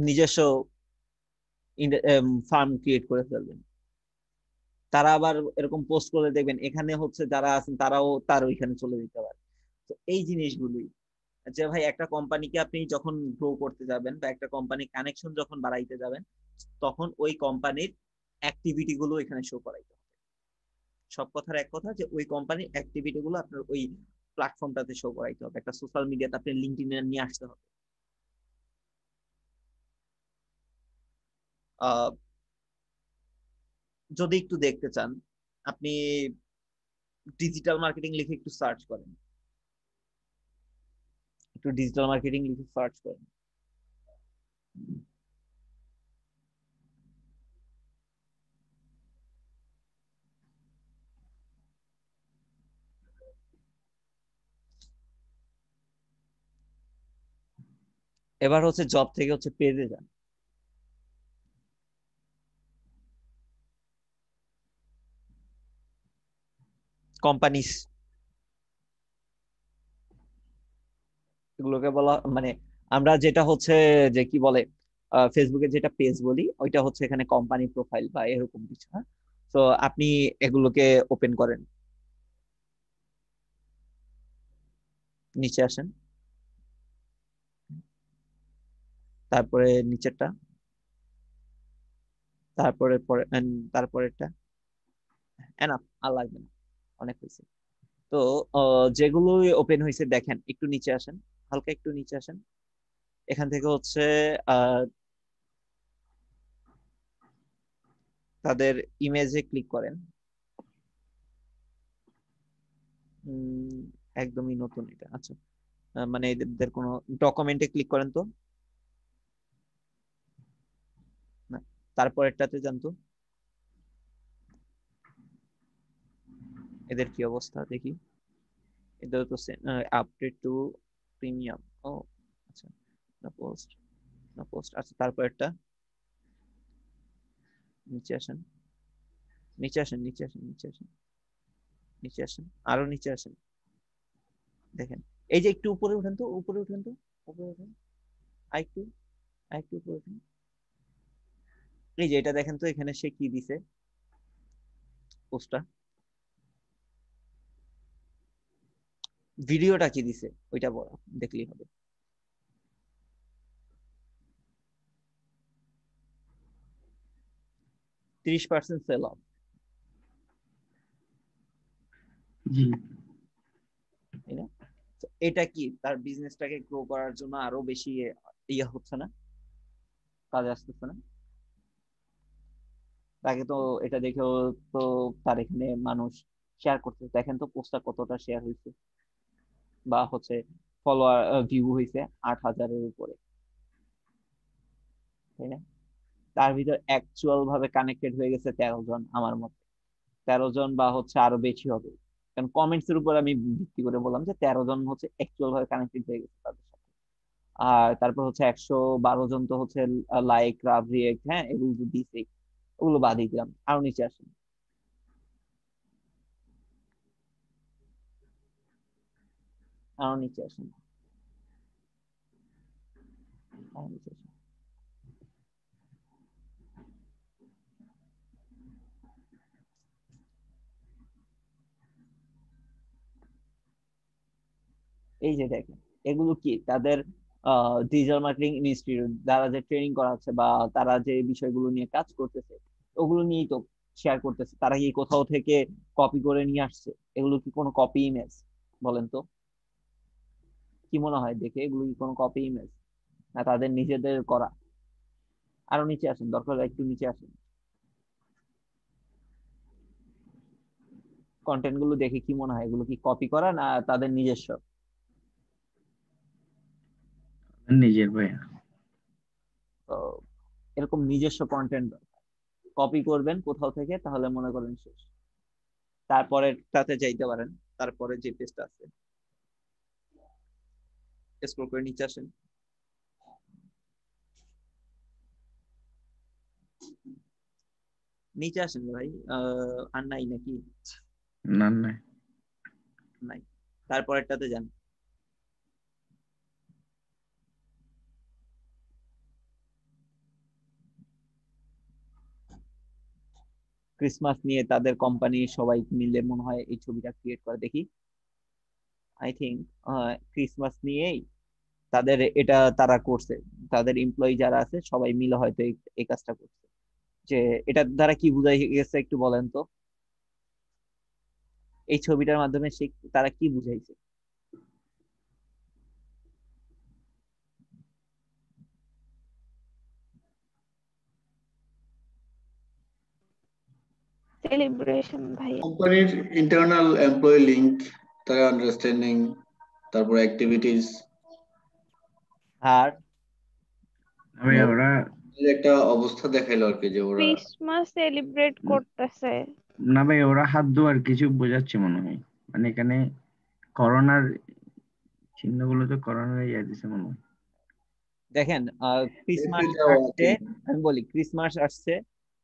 নিজস্ব ফার্ম ক্রিয়েট করে ফেলবেন তারা আবার এরকম পোস্ট করে দেখবেন এখানে হচ্ছে যারা আছেন তারাও তার ওইখানে চলে যেতে পারে তো এই জিনিসগুলোই যে ভাই একটা কোম্পানিকে আপনি যখন গ্রো করতে যাবেন বা একটা কোম্পানি কানেকশন যখন বাড়াইতে যাবেন তখন ওই কোম্পানির অ্যাক্টিভিটি গুলো এখানে শো করাইতে হবে সব কথার এক কথা যে ওই কোম্পানির অ্যাক্টিভিটি গুলো আপনার ওই প্ল্যাটফর্মটাতে শো করাইতে হবে একটা সোশ্যাল মিডিয়াতে আপনি লিঙ্কডিনে নিয়ে আসতে হবে যদি একটু দেখতে চান আপনি ডিজিটাল মার্কেটিং লিখে একটু সার্চ করেন একটু ডিজিটাল মার্কেটিং লিখে সার্চ করেন এবার হচ্ছে জব থেকে হচ্ছে পেজে যান কোম্পানিস এগুলোকে বলা মানে আমরা যেটা হচ্ছে যে কি বলে ফেসবুকে যেটা পেজ বলি ওইটা হচ্ছে এখানে কোম্পানি প্রোফাইল বা এরকম কিছু হ্যাঁ তো আপনি এগুলোকে ওপেন করেন নিচে আসেন তারপরে নিচেরটা তারপরে পরে তারপরেরটা এনাফ আর লাগবে না অনেক হয়েছে তো যেগুলো ওপেন হয়েছে দেখেন একটু নিচে আসেন হালকা একটু নিচে আসেন এখান থেকে হচ্ছে তাদের ইমেজে ক্লিক করেন একদমই নতুন এটা আচ্ছা মানে এদের কোনো ডকুমেন্টে ক্লিক করেন তো তারপরেরটাতে যান তো এদের কি অবস্থা দেখি এদের তো আপডেট টু প্রিমিয়াম ও আচ্ছা না পোস্ট না পোস্ট আচ্ছা তারপর তারপরেরটা নিচে আসেন নিচে আসেন নিচে আসেন নিচে আসেন নিচে আসেন আরো নিচে আসেন দেখেন এই যে একটু উপরে উঠেন তো উপরে উঠেন তো উপরে উঠেন আরেকটু আরেকটু উপরে উঠেন এই যে এটা দেখেন তো এখানে সে কি দিছে পোস্টটা ভিডিওটা কি দিছে ওইটা দেখলেই হবে ত্রিশ পার্সেন্ট সেল অফ এটা কি তার বিজনেসটাকে গ্রো করার জন্য আরো বেশি ইয়ে হচ্ছে না কাজে আসতেছে না তাকে তো এটা দেখেও তো তার এখানে মানুষ শেয়ার করতেছে দেখেন তো পোস্টটা কতটা শেয়ার হয়েছে বা হচ্ছে ফলোয়ার ভিউ হয়েছে আট হাজারের উপরে তাই না তার ভিতর অ্যাকচুয়াল ভাবে কানেক্টেড হয়ে গেছে তেরো জন আমার মতে তেরো জন বা হচ্ছে আরো বেশি হবে কারণ কমেন্টস এর উপর আমি ভিত্তি করে বললাম যে তেরো জন হচ্ছে অ্যাকচুয়াল ভাবে কানেক্টেড হয়ে গেছে তাদের সাথে আর তারপর হচ্ছে একশো বারো জন তো হচ্ছে লাইক রাব রিয়েক্ট হ্যাঁ এগুলো দিছে ওগুলো বাদই দিলাম আরো নিচে আসেন আরো নিচে আসুন এই যে দেখেন এগুলো কি তাদের ডিজিটাল মার্কেটিং ইনস্টিটিউট দ্বারা যে ট্রেনিং করা হচ্ছে বা তারা যে বিষয়গুলো নিয়ে কাজ করতেছে ওগুলো নিয়েই তো শেয়ার করতেছে তারা কি কোথাও থেকে কপি করে নিয়ে আসছে এগুলো কি কোনো কপি ইমেজ বলেন তো কি মনে হয় দেখে এগুলো কি কোনো কপি ইমেজ না তাদের নিজেদের করা আরো নিচে আসেন দরকার একটু নিচে আসেন কন্টেন্ট গুলো দেখে কি মনে হয় এগুলো কি কপি করা না তাদের নিজস্ব নিজের ভাইয়া এরকম নিজস্ব কন্টেন্ট কপি করবেন কোথাও থেকে তাহলে মনে করেন শেষ তারপরে তাতে যাইতে পারেন তারপরে যে পেজটা আছে এক্সপ্লোর করে নিচে আসেন নিচে আসেন ভাই আর নাই নাকি না নাই নাই তারপরেরটাতে যান ক্রিসমাস নিয়ে তাদের কোম্পানি সবাই মিলে মনে হয় এই ছবিটা ক্রিয়েট করে দেখি আই থিঙ্ক ক্রিসমাস নিয়েই তাদের এটা তারা করছে তাদের এমপ্লয়ি যারা আছে সবাই মিলে হয়তো এই কাজটা করছে যে এটা দ্বারা কি বোঝাই গেছে একটু বলেন তো এই ছবিটার মাধ্যমে সে তারা কি বুঝাইছে সেলিব্রেশন ভাই কোম্পানির ইন্টারনাল এমপ্লয়ি লিংক তারা আন্ডারস্ট্যান্ডিং তারপর অ্যাক্টিভিটিস আমি ওরা হ্যাঁ। একটা অবস্থা দেখাইলো আর কি যে ওরা ক্রিসমাস সেলিব্রেট করতেছে না ভাই ওরা হাত কিছু বোঝাচ্ছে মনে হয় মানে এখানে করোনার চিহ্নগুলো তো করোনার ইয়া দিছে মনে হয় দেখেন ক্রিসমাস আসছে আমি বলি ক্রিসমাস আসছে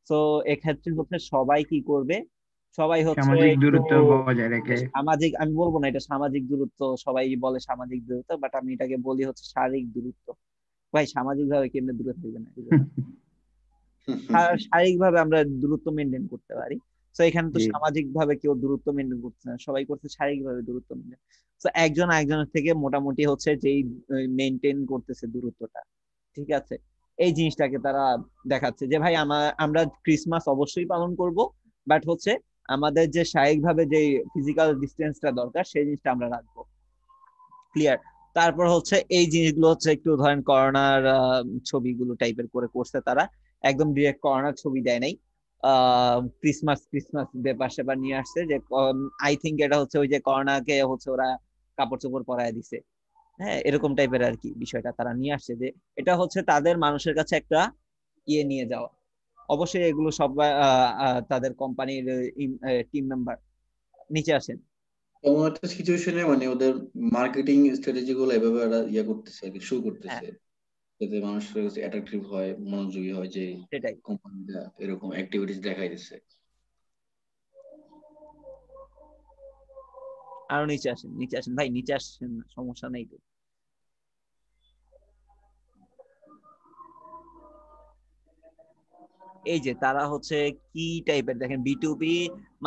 তো এক্ষেত্রে হচ্ছে সবাই কি করবে সবাই হচ্ছে সামাজিক দূরত্ব সামাজিক আমি বলবো না এটা সামাজিক দূরত্ব সবাই বলে সামাজিক দূরত্ব বাট আমি এটাকে বলি হচ্ছে শারীরিক দূরত্ব ভাই সামাজিক ভাবে কেমনে দূরে থাকবে না শারীরিক ভাবে আমরা দূরত্ব মেনটেন করতে পারি তো এখানে তো সামাজিক ভাবে কেউ দূরত্ব মেনটেন করতে না সবাই করছে শারীরিক ভাবে দূরত্ব মেনটেন তো একজন একজনের থেকে মোটামুটি হচ্ছে যেই মেনটেন করতেছে দূরত্বটা ঠিক আছে এই জিনিসটাকে তারা দেখাচ্ছে যে ভাই আমরা ক্রিসমাস অবশ্যই পালন করব বাট হচ্ছে আমাদের যে শারীরিকভাবে যে ফিজিক্যাল ডিস্টেন্সটা দরকার সেই জিনিসটা আমরা রাখবো ক্লিয়ার তারপর হচ্ছে এই জিনিসগুলো হচ্ছে একটু ধরেন করোনার ছবিগুলো টাইপের করে করছে তারা একদম ডিরেক্ট করোনার ছবি দেয় নাই ক্রিসমাস ক্রিসমাস ব্যাপার স্যাপার নিয়ে আসছে যে আই থিঙ্ক এটা হচ্ছে ওই যে করোনাকে হচ্ছে ওরা কাপড় চোপড় পরায় দিছে হ্যাঁ এরকম টাইপের আর কি বিষয়টা তারা নিয়ে আসছে যে এটা হচ্ছে তাদের মানুষের কাছে একটা ইয়ে নিয়ে যাওয়া অবশ্যই এগুলো সব তাদের কোম্পানির টিম মেম্বার নিচে আসেন এমন একটা সিচুয়েশনে মানে ওদের মার্কেটিং স্ট্র্যাটেজি গুলো এভাবে ওরা ইয়ে করতেছে শুরু করতেছে হ্যাঁ। যাতে মানুষের কাছে অ্যাট্রাকটিভ হয় মনোযোগী হয় যে সেটাই কোম্পানিটা এরকম অ্যাক্টিভিটিস দেখাই দিচ্ছে আরো নিচে আসেন নিচে আসেন ভাই নিচে আসেন সমস্যা নেই তো এই যে তারা হচ্ছে কি টাইপের দেখেন বিটুপি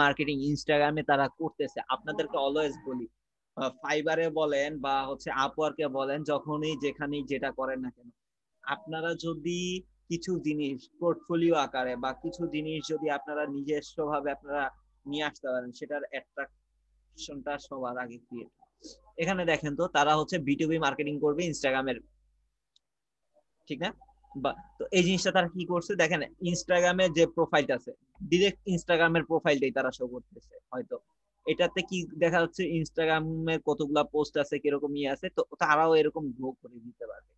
মার্কেটিং ইনস্টাগ্রামে তারা করতেছে আপনাদেরকে অলওয়েজ বলি ফাইবারে বলেন বা হচ্ছে আপওয়ার্কে বলেন যখনই যেখানেই যেটা করেন না কেন আপনারা যদি কিছু জিনিস পোর্টফোলিও আকারে বা কিছু জিনিস যদি আপনারা নিজস্ব ভাবে আপনারা নিয়ে আসতে পারেন সেটার অ্যাট্রাকশনটা সবার আগে ক্রিয়েট এখানে দেখেন তো তারা হচ্ছে বিটুবি মার্কেটিং করবে ইনস্টাগ্রামের ঠিক না বা তো এই জিনিসটা তারা কি করছে দেখেন ইনস্টাগ্রামে যে প্রোফাইলটা আছে ডিরেক্ট ইনস্টাগ্রামের প্রোফাইলটাই তারা শো করতেছে হয়তো এটাতে কি দেখা যাচ্ছে ইনস্টাগ্রামের কতগুলা পোস্ট আছে কিরকম ইয়ে আছে তো তারাও এরকম গ্রো করে দিতে পারবে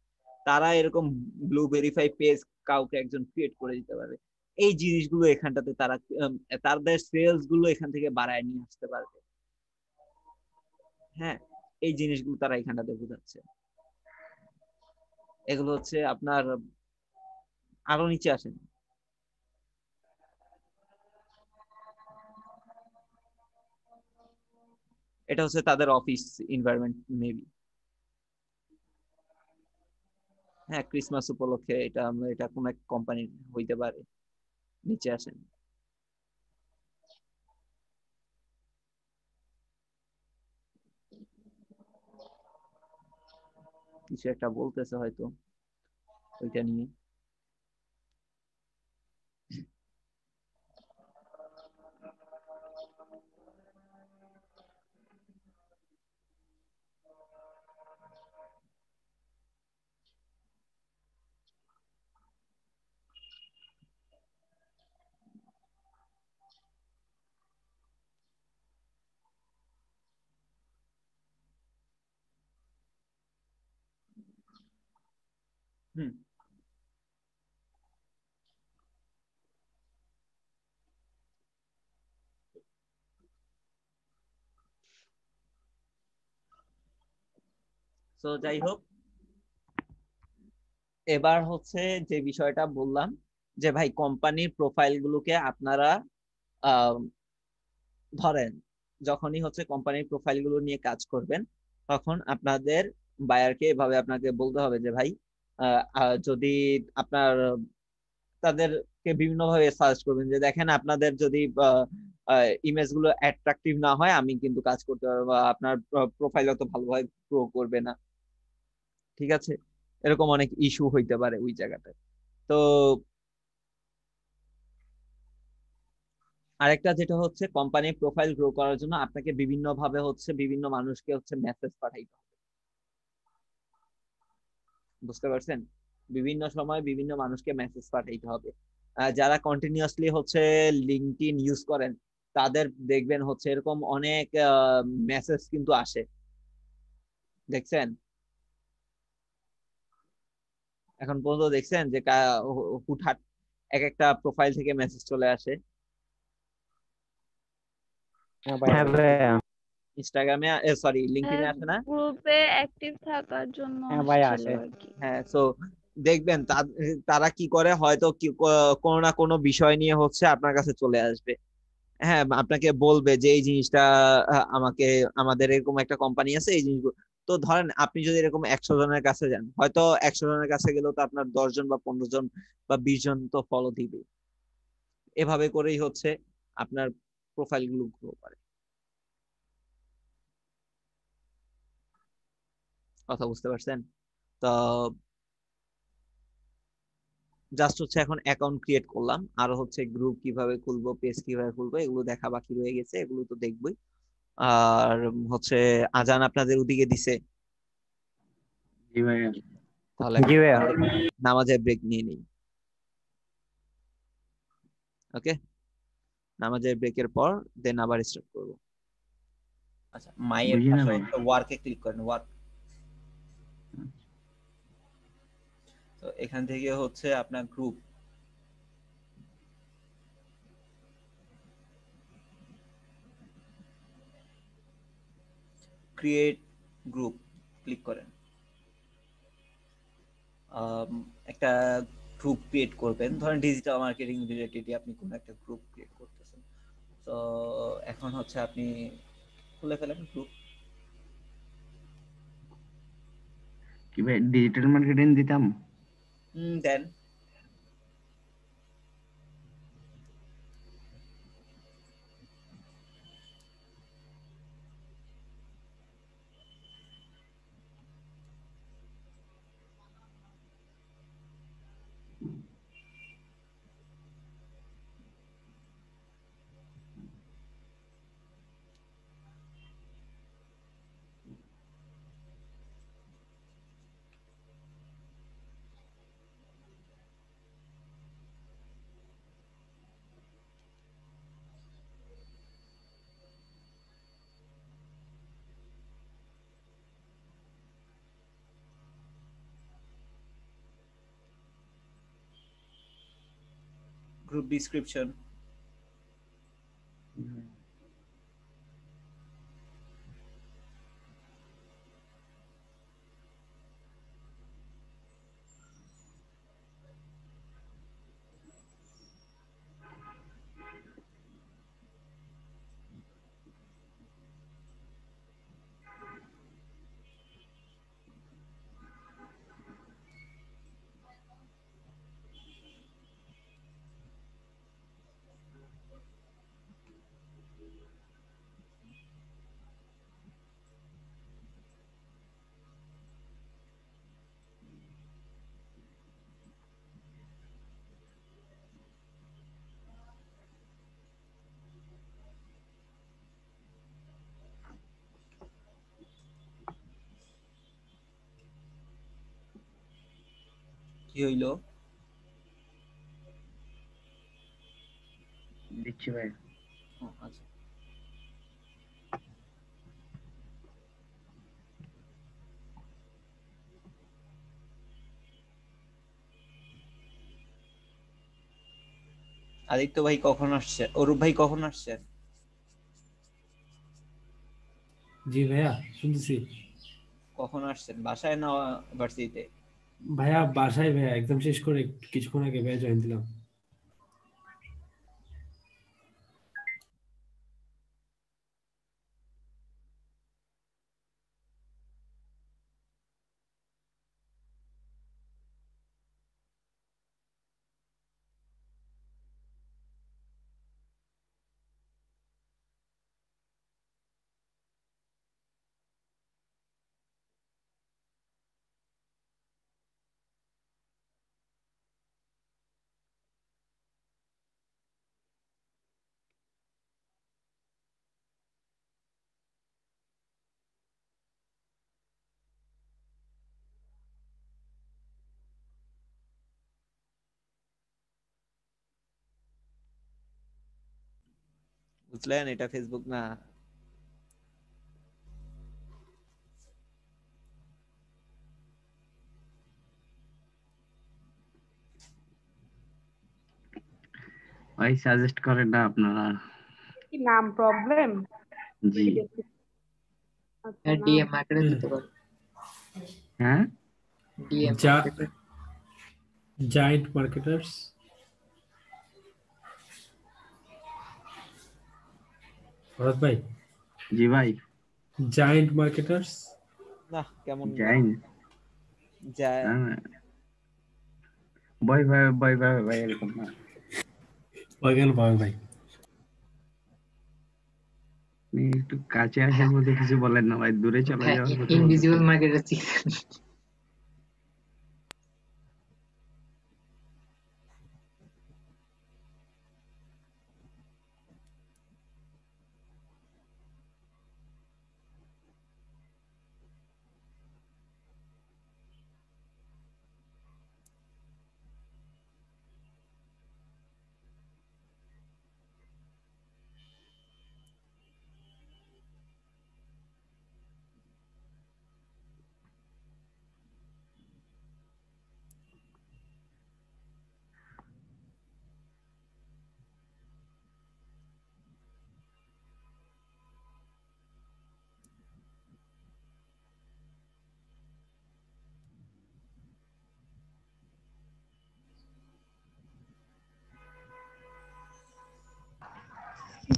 তারা এরকম ব্লু ভেরিফাই পেজ কাউকে একজন ক্রিয়েট করে দিতে পারবে এই জিনিসগুলো এখানটাতে তারা তাদের সেলস গুলো এখান থেকে বাড়ায় নিয়ে আসতে পারবে হ্যাঁ এই জিনিসগুলো তারা এখানটাতে বোঝাচ্ছে এগুলো হচ্ছে আপনার আরো নিচে আসেন এটা হচ্ছে তাদের অফিস এনভায়রনমেন্ট মেবি হ্যাঁ ক্রিসমাস উপলক্ষে এটা এটা কোন এক কোম্পানির হইতে পারে নিচে আসেন কিছু একটা বলতেছে হয়তো ওইটা নিয়ে হুম যাই হোক এবার হচ্ছে যে বিষয়টা বললাম যে ভাই কোম্পানির প্রোফাইল গুলোকে আপনারা ধরেন যখনই হচ্ছে কোম্পানির প্রোফাইল গুলো নিয়ে কাজ করবেন তখন আপনাদের বায়ারকে এভাবে আপনাকে বলতে হবে যে ভাই যদি আপনার তাদেরকে ভাবে সাজেস্ট করবেন যে দেখেন আপনাদের যদি ইমেজ গুলো অ্যাট্রাকটিভ না হয় আমি কিন্তু কাজ করতে পারবো আপনার প্রোফাইল অত ভালোভাবে গ্রো করবে না ঠিক আছে এরকম অনেক ইস্যু হইতে পারে ওই জায়গাতে তো আরেকটা যেটা হচ্ছে কোম্পানি প্রোফাইল গ্রো করার জন্য আপনাকে বিভিন্ন ভাবে হচ্ছে বিভিন্ন মানুষকে হচ্ছে মেসেজ পাঠাইতে হবে বুঝতে পারছেন বিভিন্ন সময় বিভিন্ন মানুষকে মেসেজ পাঠাইতে হবে যারা কন্টিনিউয়াসলি হচ্ছে লিঙ্ক ইউজ করেন তাদের দেখবেন হচ্ছে এরকম অনেক মেসেজ কিন্তু আসে দেখছেন এখন পর্যন্ত দেখছেন যে হুটহাট এক একটা প্রোফাইল থেকে মেসেজ চলে আসে হ্যাঁ ভাই ইনস্টাগ্রামে সরি লিংকডইনে আছে না গ্রুপে অ্যাক্টিভ থাকার জন্য হ্যাঁ ভাই হ্যাঁ সো দেখবেন তারা কি করে হয়তো কোনো না কোনো বিষয় নিয়ে হচ্ছে আপনার কাছে চলে আসবে হ্যাঁ আপনাকে বলবে যে এই জিনিসটা আমাকে আমাদের এরকম একটা কোম্পানি আছে এই জিনিসগুলো তো ধরেন আপনি যদি এরকম একশো জনের কাছে যান হয়তো একশো জনের কাছে গেলেও তো আপনার দশ জন বা পনেরো জন বা বিশ জন তো ফলো দিবে এভাবে করেই হচ্ছে আপনার প্রোফাইল গুলো গ্রো করে কথা বুঝতে পারছেন তো জাস্ট হচ্ছে এখন অ্যাকাউন্ট ক্রিয়েট করলাম আর হচ্ছে গ্রুপ কিভাবে খুলবো পেজ কিভাবে খুলবো এগুলো দেখা বাকি রয়ে গেছে এগুলো তো দেখবই আর হচ্ছে আজান আপনাদের ওদিকে দিছে তাহলে নামাজের ব্রেক নিয়ে নিই ওকে নামাজের ব্রেকের পর দেন আবার স্টার্ট করব আচ্ছা মাইয়ের ওয়ার্কে ক্লিক করেন ওয়ার্ক তো এখান থেকে হচ্ছে আপনার গ্রুপ ক্রিয়েট গ্রুপ ক্লিক করেন একটা গ্রুপ ক্রিয়েট করবেন ধরেন ডিজিটাল মার্কেটিং রিলেটেডই আপনি কোনো একটা গ্রুপ ক্রিয়েট করতেছেন তো এখন হচ্ছে আপনি খুলে ফেলেন গ্রুপ কি ভাই ডিজিটাল মার্কেটিং দিতাম Mm, then description কি হইল দেখছি ভাই আচ্ছা। আদিত্য ভাই কখন আসছে অরূপ ভাই কখন আসছেন জি ভাইয়া শুনতেছি কখন আসছেন বাসায় না ভার্সিটিতে ভাইয়া বাসায় ভাইয়া একদম শেষ করে কিছুক্ষণ আগে ভাইয়া জয়েন দিলাম বুঝলেন এটা ফেসবুক না ভাই সাজেস্ট করেন না আপনারা কি নাম প্রবলেম জি ডিএম আচ্ছা, হ্যাঁ, মার্কেটে দিতে পারেন হ্যাঁ ডিএম জাইন্ট মার্কেটার্স ভরত ভাই জি ভাই জায়ান্ট মার্কেটার্স না কেমন ভাই ভাই ভাই ভাই ভাই এরকম না ভাই গেল ভাই ভাই একটু কাছে আসার মধ্যে কিছু বলেন না ভাই দূরে চলে যাওয়ার ইনভিজিবল মার্কেটার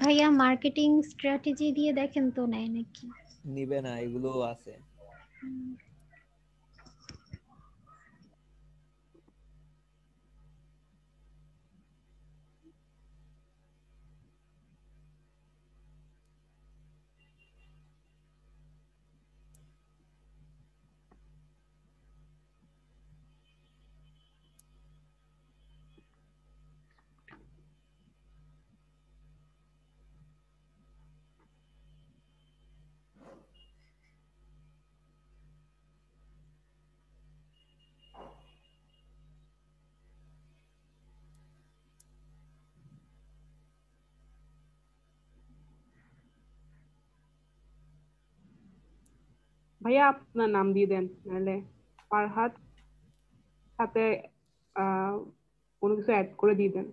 ভাইয়া মার্কেটিং স্ট্র্যাটেজি দিয়ে দেখেন তো নেয় নাকি নিবে না এগুলো আছে भैया आप अपना नाम दिए देन নাহলে ফারহাত সাথে কোনো কিছু অ্যাড করে দিয়ে দেন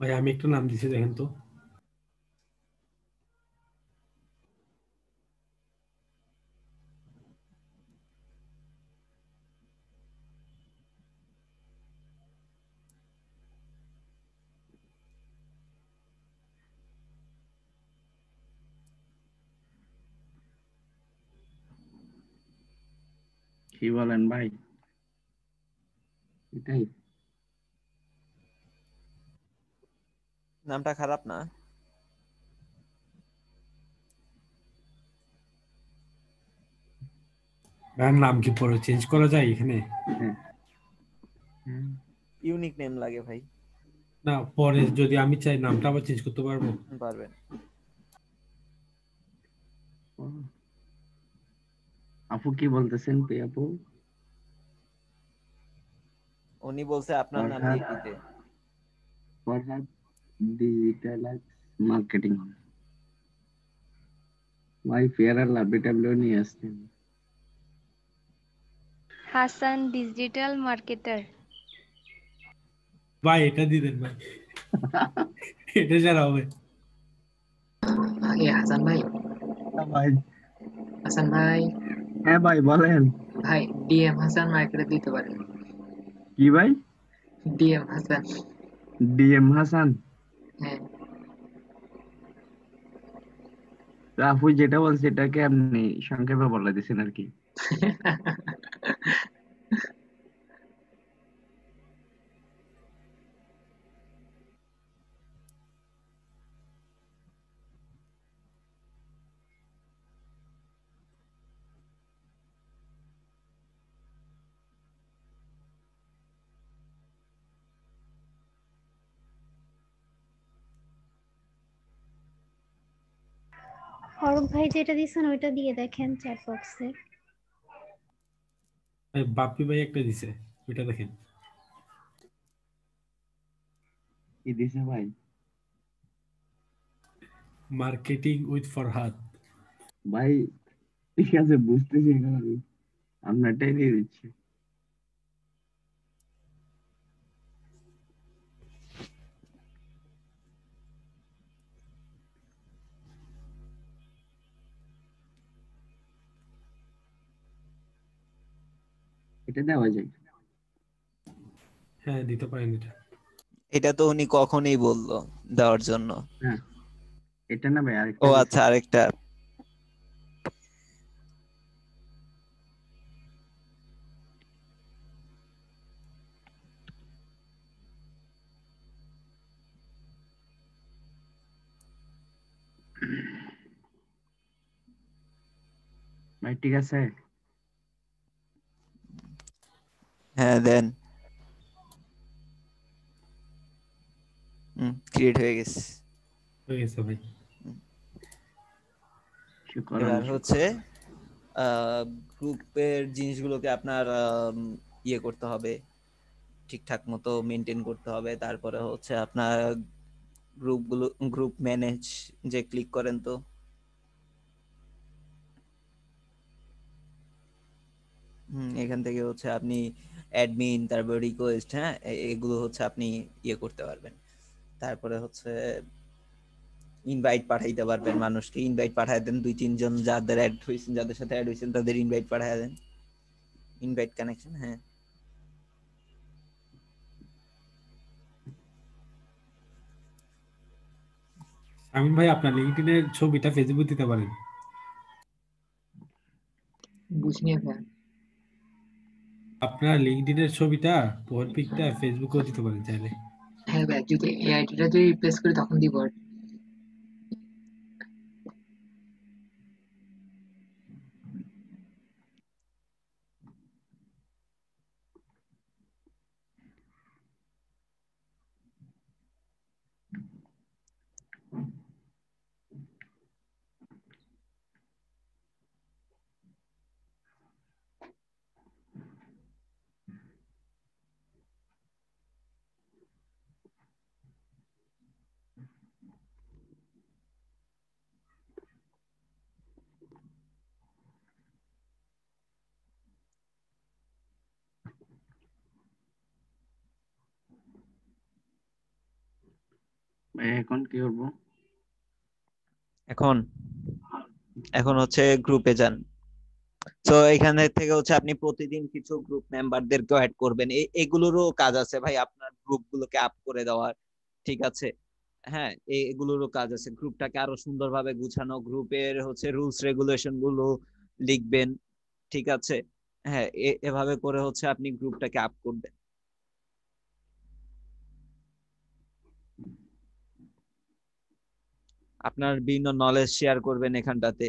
ভাই আমি একটা নাম দিছি দেখেন তো কি বলেন ভাই এটাই নামটা খারাপ না ব্যান্ড নাম কি পরে চেঞ্জ করা যায় এখানে ইউনিক হ্যাঁ। নেম লাগে ভাই না পরে যদি আমি চাই নামটা আবার চেঞ্জ করতে পারবো পারবেন আপু কি বলতেছেন পে আপু উনি বলছে আপনার নাম দিয়ে দিতে ফরহাদ ডিজিটাল মার্কেটিং ভাই ফেয়ারাল লাভবিডব্লিউ নি আসছেন হাসান ডিজিটাল মার্কেটার ভাই এটা দিবেন ভাই এটা যারা হবে আগে হাসান ভাই ভাই হাসান ভাই হ্যাঁ ভাই বলেন ভাই ডিএম হাসান মার্কেটে দিতে পারেন কি ভাই ডিএম হাসান ডিএম হাসান হ্যাঁ আপু যেটা বলছে এটাকে আপনি সংক্ষেপে বলে দিয়েছেন আর কি ফারুক ভাই যেটা দিছেন ওইটা দিয়ে দেখেন চ্যাট বক্সে বাপ্পি ভাই একটা দিছে ওইটা দেখেন কি দিছে ভাই মার্কেটিং উইথ ফরহাদ ভাই ঠিক আছে বুঝতেছি না আমি আমরা দিয়ে দিচ্ছি এটা দেওয়া যায় হ্যাঁ দিতে পারেন এটা এটা তো উনি কখনোই বললো দেওয়ার জন্য হ্যাঁ, এটা না ভাই আরেকটা ও আচ্ছা আরেকটা ঠিক আছে হ্যাঁ দেন ক্রিয়েট হয়ে গেছে হয়ে গেছে ভাই এবার হচ্ছে গ্রুপের জিনিসগুলোকে আপনার ইয়ে করতে হবে ঠিকঠাক মতো মেনটেন করতে হবে তারপরে হচ্ছে আপনার গ্রুপগুলো গ্রুপ ম্যানেজ যে ক্লিক করেন তো এখান থেকে হচ্ছে আপনি অ্যাডমিন তারপর রিকোয়েস্ট হ্যাঁ এগুলো হচ্ছে আপনি ইয়ে করতে পারবেন তারপরে হচ্ছে ইনভাইট পাঠাইতে পারবেন মানুষকে ইনভাইট পাঠায় দেন দুই তিনজন যাদের অ্যাড হয়েছেন যাদের সাথে অ্যাড হয়েছেন তাদের ইনভাইট পাঠায় দেন ইনভাইট কানেকশন হ্যাঁ আমিন ভাই আপনার লিঙ্কডইনের ছবিটা ফেসবুক দিতে পারেন বুঝিনি ভাই আপনার এর ছবিটা প্রোফাইল পিকটা ফেসবুকেও দিতে পারেন চাইলে হ্যাঁ ভাই যদি এই যদি রিপ্লেস করি তখন দিব আর এখন কি করব এখন এখন হচ্ছে গ্রুপে যান তো এখান থেকে হচ্ছে আপনি প্রতিদিন কিছু গ্রুপ মেম্বারদেরকে অ্যাড করবেন এগুলোরও কাজ আছে ভাই আপনার গ্রুপগুলোকে আপ করে দেওয়ার ঠিক আছে হ্যাঁ এগুলোরও কাজ আছে গ্রুপটাকে আরো সুন্দরভাবে গুছানো গ্রুপের হচ্ছে রুলস রেগুলেশন গুলো লিখবেন ঠিক আছে হ্যাঁ এভাবে করে হচ্ছে আপনি গ্রুপটাকে আপ করবেন আপনার বিভিন্ন নলেজ শেয়ার করবেন এখানটাতে